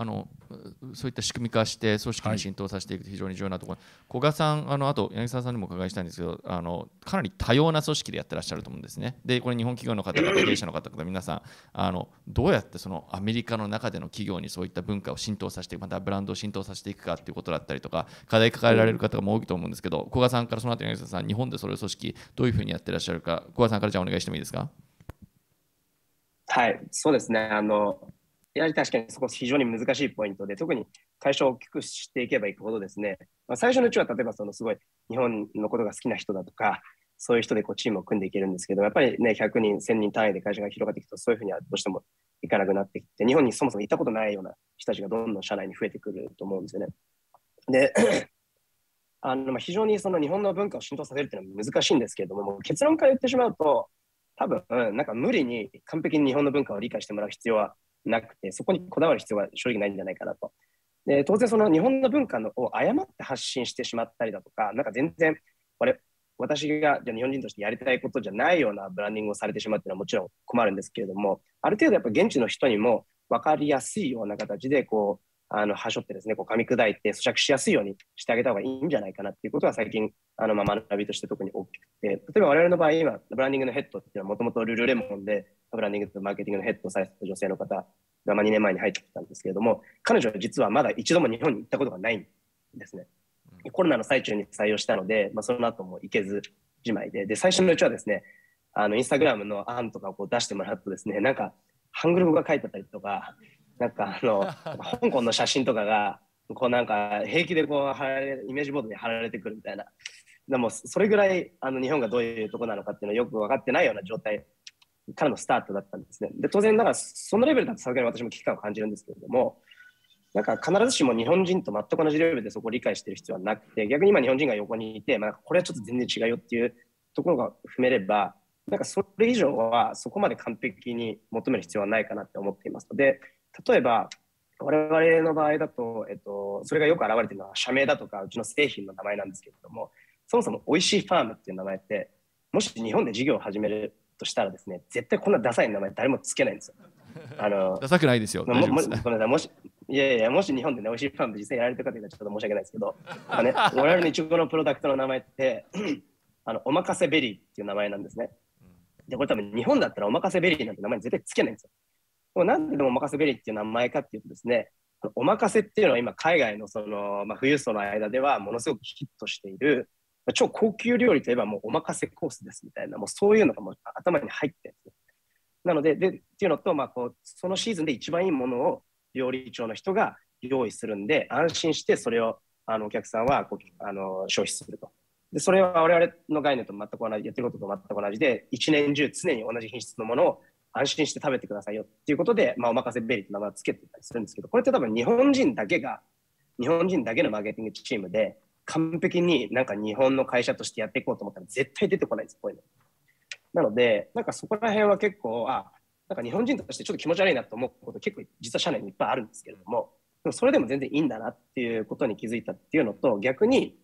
あのそういった仕組み化して組織に浸透させていくと非常に重要なところ、はい、古賀さんあのあと柳沢さんにもお伺いしたいんですけどあのかなり多様な組織でやってらっしゃると思うんですねでこれ日本企業の方々経営者の方々皆さんあのどうやってそのアメリカの中での企業にそういった文化を浸透させてまたブランドを浸透させていくかっていうことだったりとか課題抱えられる方も多いと思うんですけど古賀さんからその後柳沢さん日本でそれを組織どういうふうにやってらっしゃるか古賀さんからじゃあお願いしてもいいですかはいそうですねあのやはり確かにそこ非常に難しいポイントで、特に会社を大きくしていけばいくほどですね、まあ、最初のうちは例えばそのすごい日本のことが好きな人だとか、そういう人でこうチームを組んでいけるんですけど、やっぱりね、100人、1000人単位で会社が広がっていくと、そういうふうにはどうしてもいかなくなってきて、日本にそもそも行ったことないような人たちがどんどん社内に増えてくると思うんですよね。で、あのま非常にその日本の文化を浸透させるっていうのは難しいんですけれども、結論から言ってしまうと、多分、なんか無理に完璧に日本の文化を理解してもらう必要はなくて、そこにこだわる必要は正直ないんじゃないかなと。で当然、その日本の文化のを誤って発信してしまったりだとか、なんか全然我、私がじゃ日本人としてやりたいことじゃないようなブランディングをされてしまうっていうのはもちろん困るんですけれども、ある程度やっぱ現地の人にも分かりやすいような形でこうあの、端折ってですね、こう噛み砕いて咀嚼しやすいようにしてあげた方がいいんじゃないかなっていうことが最近、あの、まあ、学びとして特に大きくて、例えば我々の場合、今、ブランディングのヘッドっていうのはもともとルルレモンで、ブランディングとマーケティングのヘッドをされてた女性の方が、まあ、2年前に入ってきたんですけれども、彼女は実はまだ一度も日本に行ったことがないんですね。コロナの最中に採用したので、まあ、その後も行けずじまいで、で、最初のうちはですね、あの、インスタグラムの案とかをこう出してもらうとですね、なんか、ハングル語が書いてあったりとか、なんかあの香港の写真とかがこうなんか平気でこう貼られイメージボードに貼られてくるみたいなでもそれぐらいあの日本がどういうとこなのかっていうのはよく分かってないような状態からのスタートだったんですねで当然だからそのレベルだとさすがに私も危機感を感じるんですけれどもなんか必ずしも日本人と全く同じレベルでそこを理解してる必要はなくて逆に今日本人が横にいて、まあ、これはちょっと全然違うよっていうところが踏めればなんかそれ以上はそこまで完璧に求める必要はないかなって思っていますので例えば我々の場合だと、えっと、それがよく表れてるのは社名だとかうちの製品の名前なんですけれどもそもそも「おいしいファーム」っていう名前ってもし日本で事業を始めるとしたらですね絶対こんなダサい名前誰もつけないんですよ。あのダサくないですよ。いやいや、もし日本でね、美味しいファーム実際やられてる方にちょっと申し訳ないですけど、あね、我々のいちごのプロダクトの名前って、あの、おまかせベリーっていう名前なんですね。で、これ多分日本だったらおまかせベリーなんて名前絶対つけないんですよ。もうなんでもおまかせベリーっていう名前かっていうとですね、おまかせっていうのは今海外のその、まあ、富裕層の間ではものすごくヒットしている、超高級料理といえばもうおまかせコースですみたいな、もうそういうのがもう頭に入ってるんですなので、でっていうのと、まあこう、そのシーズンで一番いいものを料理長の人が用意するんで、安心してそれをあのお客さんはこうあの消費すると。でそれは我々の概念と全く同じ、やってることと全く同じで、一年中常に同じ品質のものを安心して食べてくださいよっていうことで、まあ、おまかせベリーって名前をつけてたりするんですけど、これって多分日本人だけが、日本人だけのマーケティングチームで、完璧になんか日本の会社としてやっていこうと思ったら絶対出てこないんです、こういうの。なので、なんかそこら辺は結構、あ、なんか日本人としてちょっと気持ち悪いなと思うこと結構実は社内にいっぱいあるんですけれども、でもそれでも全然いいんだなっていうことに気づいたっていうのと、逆に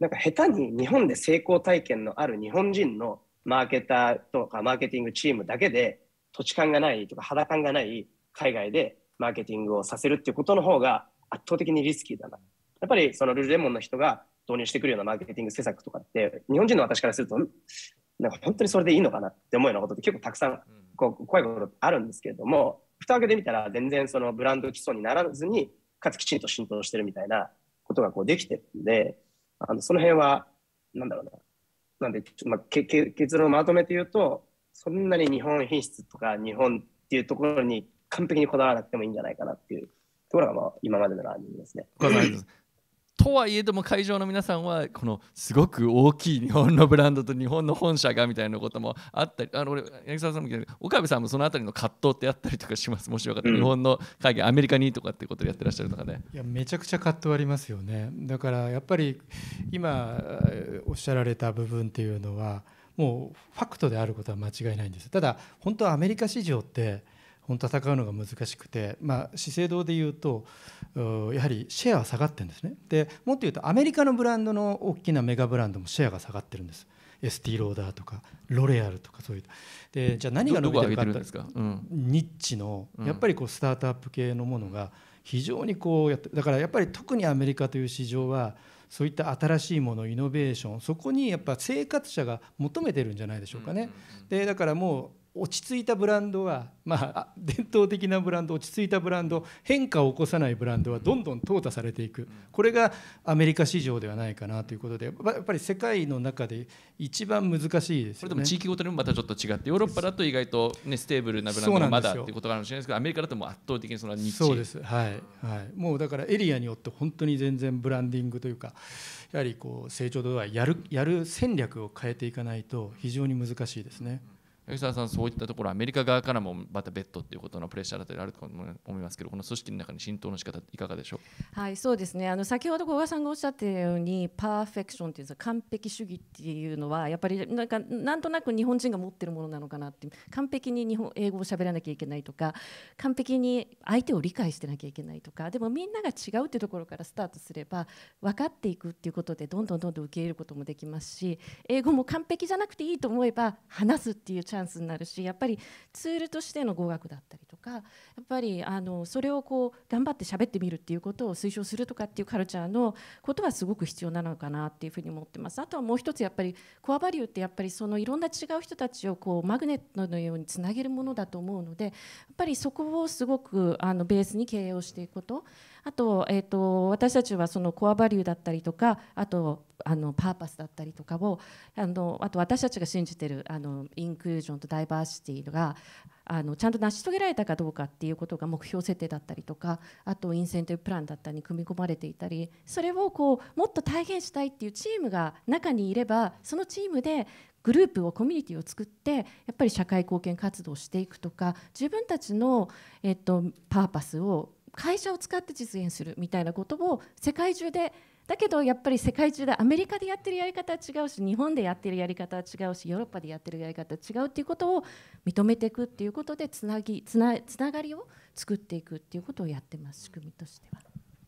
なんか下手に日本で成功体験のある日本人のマーケターとかマーケティングチームだけで土地勘がないとか肌感がない海外でマーケティングをさせるっていうことの方が圧倒的にリスキーだな。やっぱりそのルルレモンの人が導入してくるようなマーケティング施策とかって日本人の私からするとなんか本当にそれでいいのかなって思うようなことって結構たくさんこう怖いことあるんですけれども蓋開けてみたら全然そのブランド基礎にならずにかつきちんと浸透してるみたいなことがこうできてるんであのその辺はなんだろうななんで、まあ、結論をまとめて言うとそんなに日本品質とか日本っていうところに完璧にこだわらなくてもいいんじゃないかなっていうところがまあ今までのランニングですね。とはいえども会場の皆さんはこのすごく大きい日本のブランドと日本の本社がみたいなこともあったりあの俺八木さんも岡部さんもその辺りの葛藤ってあったりとかしますもしよかったら、日本の会議アメリカにとかってことをやってらっしゃるとかねいやめちゃくちゃ葛藤ありますよねだからやっぱり今おっしゃられた部分っていうのはもうファクトであることは間違いないんですただ本当はアメリカ市場って本当戦うのが難しくて、まあ、資生堂でいうとやはりシェアは下がってるんですねでもっと言うとアメリカのブランドの大きなメガブランドもシェアが下がってるんですエスティローダーとかロレアルとかそういうでじゃあ何が伸びてるかってですか、うん、ニッチのやっぱりこうスタートアップ系のものが非常にこうやってだからやっぱり特にアメリカという市場はそういった新しいものイノベーションそこにやっぱ生活者が求めてるんじゃないでしょうかね。でだからもう落ち着いたブランドは、まあ、伝統的なブランド落ち着いたブランド変化を起こさないブランドはどんどん淘汰されていくこれがアメリカ市場ではないかなということでやっぱり世界の中で一番難しいです、ね、これでも地域ごとにもまたちょっと違ってヨーロッパだと意外と、ね、ステーブルなブランドがまだということがあるかもしれないですけどアメリカだともう圧倒的にその日そうですはい、はい、もうだからエリアによって本当に全然ブランディングというかやはりこう成長度はやるやる戦略を変えていかないと非常に難しいですね。柳沢さん、そういったところ、アメリカ側からもまた別途ということのプレッシャーだったりあると思いますけど、この組織の中に浸透の仕方いかがでしょう、はい、そうですねあの先ほど小川さんがおっしゃったように、パーフェクションという完璧主義っていうのは、やっぱりなんかなんとなく日本人が持ってるものなのかなって、完璧に日本英語を喋らなきゃいけないとか、完璧に相手を理解してなきゃいけないとか、でもみんなが違うっていうところからスタートすれば、分かっていくっていうことで、どんどんどんどん受け入れることもできますし、英語も完璧じゃなくていいと思えば、話すっていうチャャンスになるしやっぱりツールとしての語学だったりとかやっぱりあのそれをこう頑張って喋ってみるっていうことを推奨するとかっていうカルチャーのことはすごく必要なのかなっていうふうに思ってます。あとはもう一つやっぱりコアバリューってやっぱりそのいろんな違う人たちをこうマグネットのようにつなげるものだと思うのでやっぱりそこをすごくあのベースに経営をしていくことあと,、えーと、と私たちはそのコアバリューだったりとかあとあのパーパスだったりとかをあのあと私たちが信じてるあのインクルージョンとダイバーシティがあのちゃんと成し遂げられたかどうかっていうことが目標設定だったりとかあとインセンティブプランだったりに組み込まれていたりそれをこうもっと体現したいっていうチームが中にいればそのチームでグループをコミュニティを作ってやっぱり社会貢献活動をしていくとか自分たちの、えっと、パーパスを会社を使って実現するみたいなことを世界中でだけどやっぱり世界中でアメリカでやってるやり方は違うし日本でやってるやり方は違うしヨーロッパでやってるやり方は違うっていうことを認めていくっていうことでつなぎつなつながりを作っていくっていうことをやってます仕組みとしては。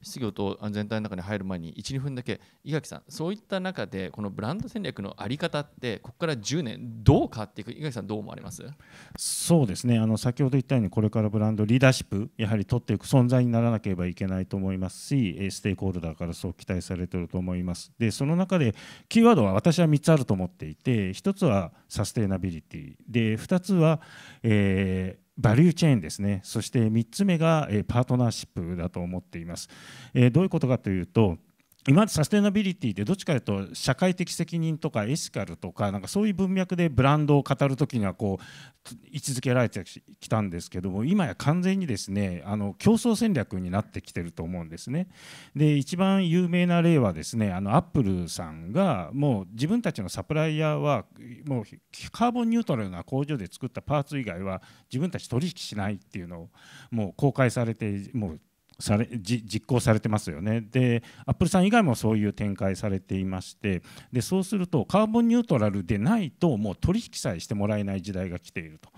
失業と安全体の中に入る前に12分だけ井垣さんそういった中でこのブランド戦略の在り方ってここから10年どう変わっていく井垣さんどう思われますそうですねあの先ほど言ったようにこれからブランドリーダーシップやはり取っていく存在にならなければいけないと思いますしステークホルダーからそう期待されていると思いますでその中でキーワードは私は3つあると思っていて1つはサステイナビリティで2つは、えーバリューチェーンですねそして3つ目が、えパートナーシップだと思っています、えどういうことかというと今までサステナビリティでどっちかというと社会的責任とかエシカルとかなんかそういう文脈でブランドを語る時にはこう位置づけられてきたんですけども今や完全にですねあの競争戦略になってきてると思うんですね。で一番有名な例はですねあのアップルさんがもう自分たちのサプライヤーはもうカーボンニュートラルな工場で作ったパーツ以外は自分たち取引しないっていうのをもう公開されてもうされ実行されてますよねでアップルさん以外もそういう展開されていましてでそうするとカーボンニュートラルでないともう取引さえしてもらえない時代が来ていると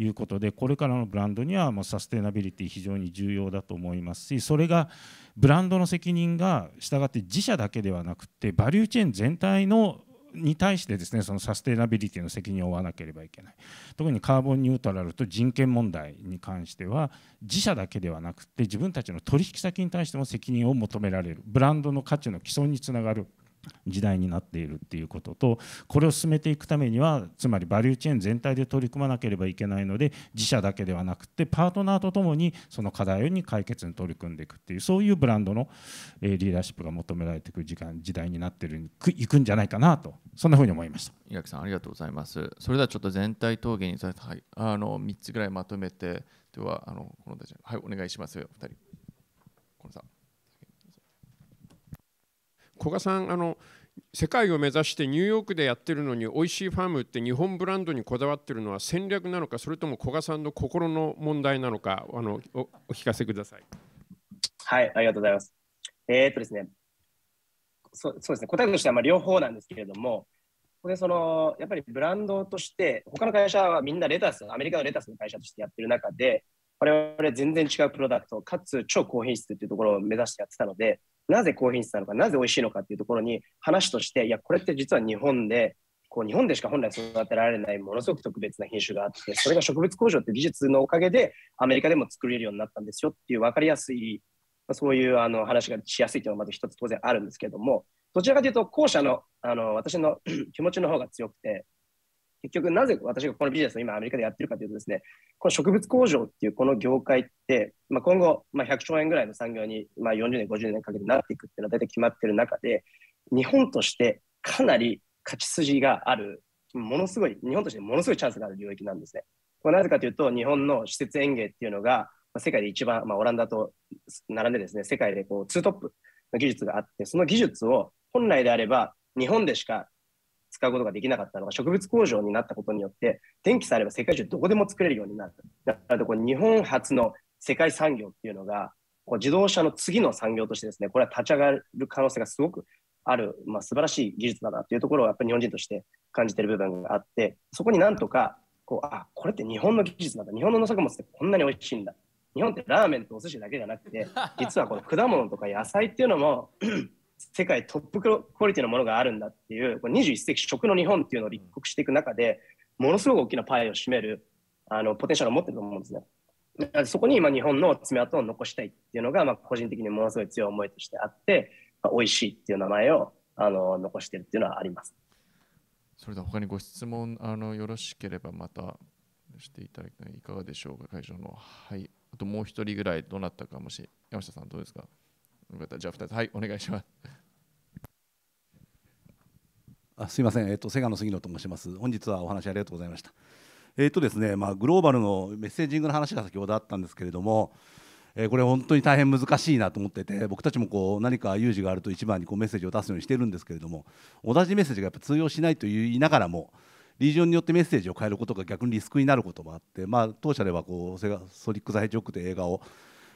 いうことでこれからのブランドにはもうサステナビリティ非常に重要だと思いますしそれがブランドの責任が従って自社だけではなくてバリューチェーン全体のに対してですねそのサステナビリティの責任を負わなければいけない特にカーボンニュートラルと人権問題に関しては自社だけではなくて自分たちの取引先に対しても責任を求められるブランドの価値の毀損につながる時代になっているっていうこととこれを進めていくためにはつまりバリューチェーン全体で取り組まなければいけないので自社だけではなくてパートナーとともにその課題に解決に取り組んでいくっていうそういうブランドのリーダーシップが求められていく時間時代になってるいくんじゃないかなとそんなふうに思いました岩木さんありがとうございますそれではちょっと全体討議に、はい、あの3つぐらいまとめてではあのこのはいお願いしますよ2人。古賀さんあの世界を目指してニューヨークでやってるのにおいしいファームって日本ブランドにこだわってるのは戦略なのかそれとも古賀さんの心の問題なのかあのお聞かせください。はいありがとうございます。えー、っとですねそそうですね答えとしてはまあ両方なんですけれどもこれそのやっぱりブランドとして他の会社はみんなレタスアメリカのレタスの会社としてやってる中で我々全然違うプロダクトかつ超高品質っていうところを目指してやってたのでなぜ高品質なのかなぜ美味しいのかっていうところに話としていやこれって実は日本でこう日本でしか本来育てられないものすごく特別な品種があってそれが植物工場って技術のおかげでアメリカでも作れるようになったんですよっていう分かりやすい、まあ、そういうあの話がしやすいというのがまず一つ当然あるんですけどもどちらかというと後者のあの私の 気持ちの方が強くて結局なぜ私がこのビジネスを今アメリカでやってるかというとですね、この植物工場っていうこの業界って、まあ、今後、まあ、100兆円ぐらいの産業に、まあ、40年、50年かけてなっていくっていうのは大体決まってる中で、日本としてかなり勝ち筋がある、ものすごい、日本としてものすごいチャンスがある領域なんですね。これなぜかというと、日本の施設園芸っていうのが、世界で一番、まあ、オランダと並んでですね、世界でこう2トップの技術があって、その技術を本来であれば日本でしか使うことができなかったのが植物工場になったことによって電気さえあれば世界中どこでも作れるようになっただからこれ日本初の世界産業っていうのがこう自動車の次の産業としてですねこれは立ち上がる可能性がすごくある、まあ、素晴らしい技術だなというところをやっぱり日本人として感じている部分があってそこになんとかこうあこれって日本の技術なんだ日本の農作物ってこんなに美味しいんだ日本ってラーメンとお寿司だけじゃなくて 実はこの果物とか野菜っていうのも世界トップクオリティのものがあるんだっていうこれ21世紀食の日本っていうのを立国していく中でものすごく大きなパイを占めるあのポテンシャルを持ってると思うんですね。そこに今日本の爪痕を残したいっていうのが、まあ、個人的にものすごい強い思いとしてあって、まあ、美味しいっていう名前をあの残してるっていうのはあります。それでは他にご質問あのよろしければまたしていただきたいいかがでしょうか会場のはいあともう一人ぐらいどうなったかもし山下さんどうですかよかったじゃあつはいお願いしますあすいません、えっと、セガの杉野と申します本日はお話ありがとうございましたえっとですねまあ、グローバルのメッセージングの話が先ほどあったんですけれどもえこれ本当に大変難しいなと思ってて僕たちもこう何か有事があると一番にこうメッセージを出すようにしてるんですけれども同じメッセージがやっぱ通用しないと言いながらもリージョンによってメッセージを変えることが逆にリスクになることもあって、まあ、当社ではこうセガソリック・ザ・ヘッジョックという映画を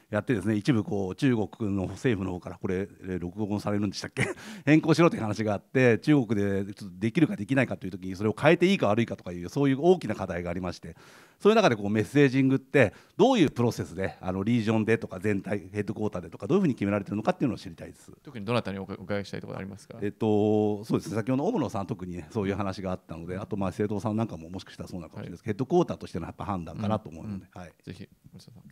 やってですね一部こう中国の政府の方からこれ録音されるんでしたっけ 変更しろという話があって中国でちょっとできるかできないかという時にそれを変えていいか悪いかとかいうそういう大きな課題がありましてそういう中でこうメッセージングってどういうプロセスであのリージョンでとか全体ヘッドクォーターでとかどういうふうに決められてるのかっていうのを知りたいです特にどなたにお伺いしたいところありますかえっとそうですね先ほどの大野さん特に、ね、そういう話があったのであとまあ政党さんなんかももしかしたらそうなのかもしれないですけど、はい、ヘッドクォーターとしてのやっぱ判断かなと思うので、うんうん、はい、ぜひ森下さん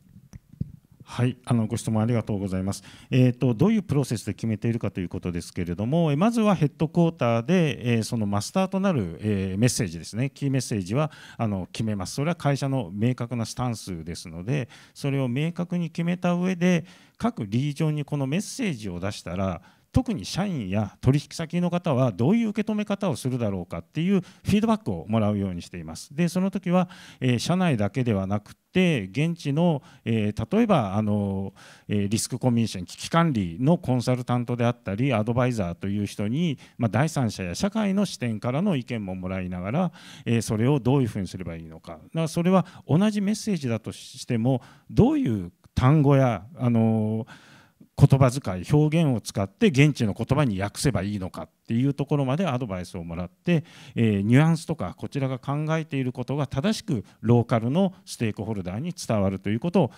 はい、あのご質問ありがとうございます。えっ、ー、とどういうプロセスで決めているかということですけれども、まずはヘッドクォーターで、えー、そのマスターとなる、えー、メッセージですね、キーメッセージはあの決めます。それは会社の明確なスタンスですので、それを明確に決めた上で各リージョンにこのメッセージを出したら特に社員や取引先の方はどういう受け止め方をするだろうかっていうフィードバックをもらうようにしています。でその時は、えー、社内だけではなくて現地の、えー、例えばあの、えリスクコミュニケーション危機管理のコンサルタントであったりアドバイザーという人に、まあ、第三者や社会の視点からの意見ももらいながら、えそれをどういうふうにすればいいのかだからそれは同じメッセージだとしてもどういう単語やあのー言葉遣い表現を使って現地の言葉に訳せばいいのかっていうところまでアドバイスをもらって、えー、ニュアンスとかこちらが考えていることが正しくローカルのステークホルダーに伝わるということを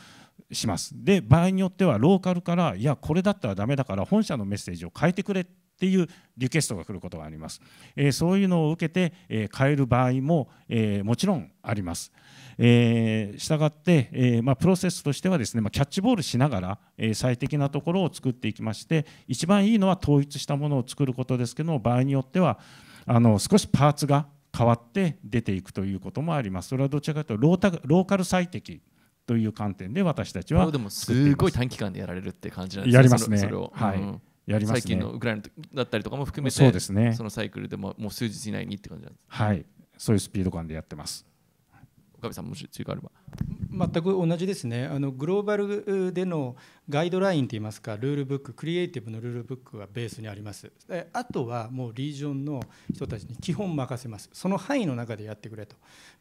しますで場合によってはローカルからいやこれだったらダメだから本社のメッセージを変えてくれっていうリクエストが来ることがあります、えそういうのを受けて、え変える場合も、えもちろんあります、えー、したがって、えー、まあ、プロセスとしてはですね、まあ、キャッチボールしながら、えー、最適なところを作っていきまして一番いいのは統一したものを作ることですけども場合によってはあの少しパーツが変わって出ていくということもありますそれはどちらかというとロータローカル最適という観点で私たちはでもすごい短期間でやられるって感じなんですねやりますねはい、うんやります、ね、最近のウクライナだったりとかも含めてそうですねそのサイクルでももう数日以内にって感じなんですはいそういうスピード感でやってます岡部さんもし追加あれば全く同じですねあのグローバルでのガイドラインといいますかルールブッククリエイティブのルールブックがベースにありますあとはもうリージョンの人たちに基本任せますその範囲の中でやってくれと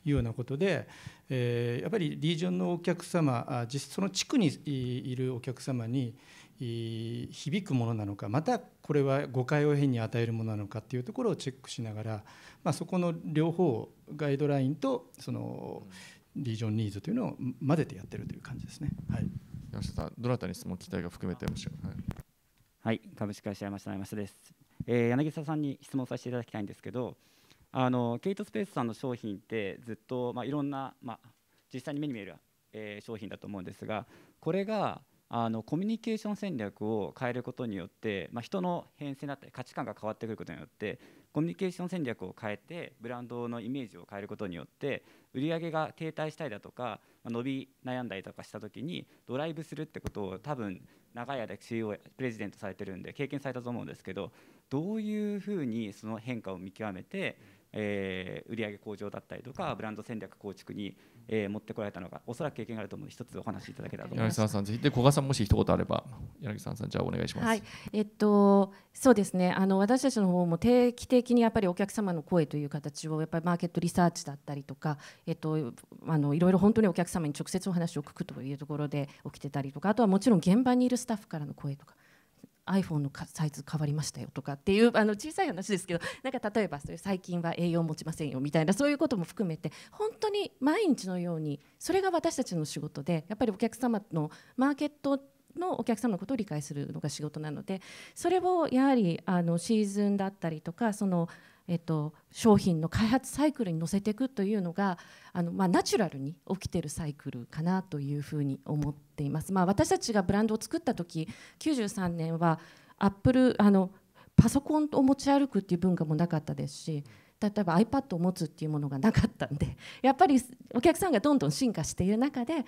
いうようなことで、えー、やっぱりリージョンのお客様実その地区にいるお客様に響くものなのかまたこれは誤解を変に与えるものなのかっていうところをチェックしながら、まあ、そこの両方ガイドラインとそのリージョンニーズというのを混ぜてやってるという感じですね。はい、山下さんどなたに質問期待が含めてもしはい、はい、株式会社山下山下です、えー、柳沢さんに質問させていただきたいんですけどあのケイトスペースさんの商品ってずっと、まあ、いろんな、まあ、実際に目に見える、えー、商品だと思うんですがこれがあのコミュニケーション戦略を変えることによって、まあ、人の変遷だったり価値観が変わってくることによってコミュニケーション戦略を変えてブランドのイメージを変えることによって売り上げが停滞したりだとか、まあ、伸び悩んだりとかした時にドライブするってことを多分長い間 CEO プレジデントされてるんで経験されたと思うんですけどどういうふうにその変化を見極めてえー、売上向上だったりとかブランド戦略構築に、えー、持ってこられたのがおそらく経験があると思うので一つお話しいただけたらと思います柳沢さんぜひで古賀さんもし一言あれば柳沢さんじゃあお願いします。はい、えっとそうですねあの私たちの方も定期的にやっぱりお客様の声という形をやっぱりマーケットリサーチだったりとかえっとあのいろいろ本当にお客様に直接お話を聞くというところで起きてたりとかあとはもちろん現場にいるスタッフからの声とか iPhone のサイズ変わりましたよとかっていうあの小さい話ですけどなんか例えばそう最近は栄養持ちませんよみたいなそういうことも含めて本当に毎日のようにそれが私たちの仕事でやっぱりお客様のマーケットのお客様のことを理解するのが仕事なのでそれをやはりあのシーズンだったりとかそのえっと、商品の開発サイクルに乗せていくというのがあの、まあ、ナチュラルに起きてるサイクルかなというふうに思っています。まあ、私たちがブランドを作った時93年はアップルあのパソコンを持ち歩くっていう文化もなかったですし例えば iPad を持つっていうものがなかったんで やっぱりお客さんがどんどん進化している中で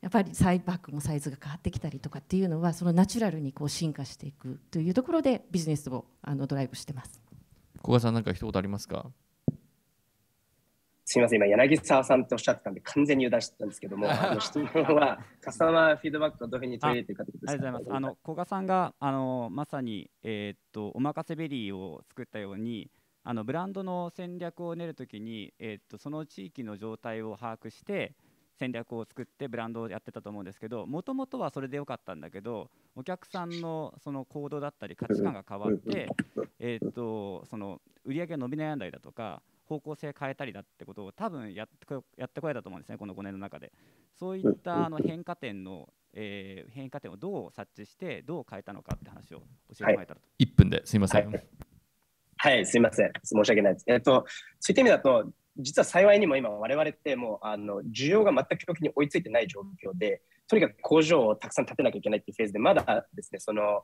やっぱりサイバッグもサイズが変わってきたりとかっていうのはそのナチュラルにこう進化していくというところでビジネスをあのドライブしてます。古賀さん、なんか一言ありますかすみません、今、柳沢さんっておっしゃってたんで、完全に油断してたんですけども、あの質問は、カスタマーフィードバックをどういうふうに取り入れてるかということですありがとうございます。あの古賀さんがあのまさに、えー、っとおまかせベリーを作ったように、あのブランドの戦略を練るときに、えー、っと、その地域の状態を把握して、戦略を作ってブランドをやってたと思うんですけどもともとはそれでよかったんだけどお客さんのその行動だったり価値観が変わって、えー、とその売り上げが伸び悩んだりだとか方向性変えたりだってことを多分やってやってこられたと思うんですねこの5年の中でそういったあの変化点の、えー、変化点をどう察知してどう変えたのかって話を教えてもらえたらと、はい、1分ですいません、はい、はい、すいません申し訳ないですえっとそういった意味だと実は幸いにも今我々ってもうあの需要が全く供給に追いついてない状況でとにかく工場をたくさん建てなきゃいけないっていうフェーズでまだですねその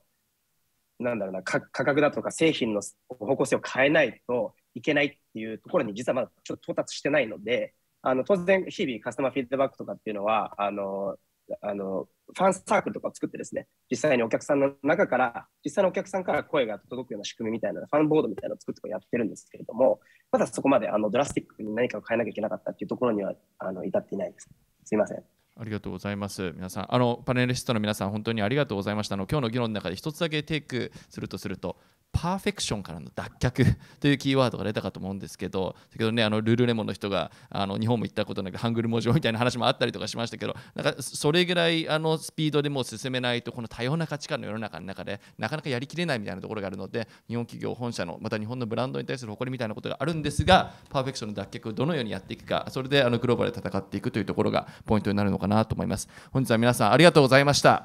なんだろうな価格だとか製品の方向性を変えないといけないっていうところに実はまだちょっと到達してないのであの当然日々カスタマーフィードバックとかっていうのはあのあのファンサークルとかを作ってですね、実際にお客さんの中から、実際のお客さんから声が届くような仕組みみたいな、ファンボードみたいなのを作ってやってるんですけれども、まだそこまであのドラスティックに何かを変えなきゃいけなかったっていうところにはあの至っていないです。すいません。ありがとうございます。皆さん、あのパネリストの皆さん、本当にありがとうございました。あの今日の議論の中で一つだけテイクするとすると、パーフェクションからの脱却 というキーワードが出たかと思うんですけど先ほどねあのルルレモンの人があの日本も行ったことなくハングル文字みたいな話もあったりとかしましたけどなんかそれぐらいあのスピードでもう進めないとこの多様な価値観の世の中の中でなかなかやりきれないみたいなところがあるので日本企業本社のまた日本のブランドに対する誇りみたいなことがあるんですがパーフェクションの脱却をどのようにやっていくかそれであのグローバルで戦っていくというところがポイントになるのかなと思います。本日は皆さんありがとうございました。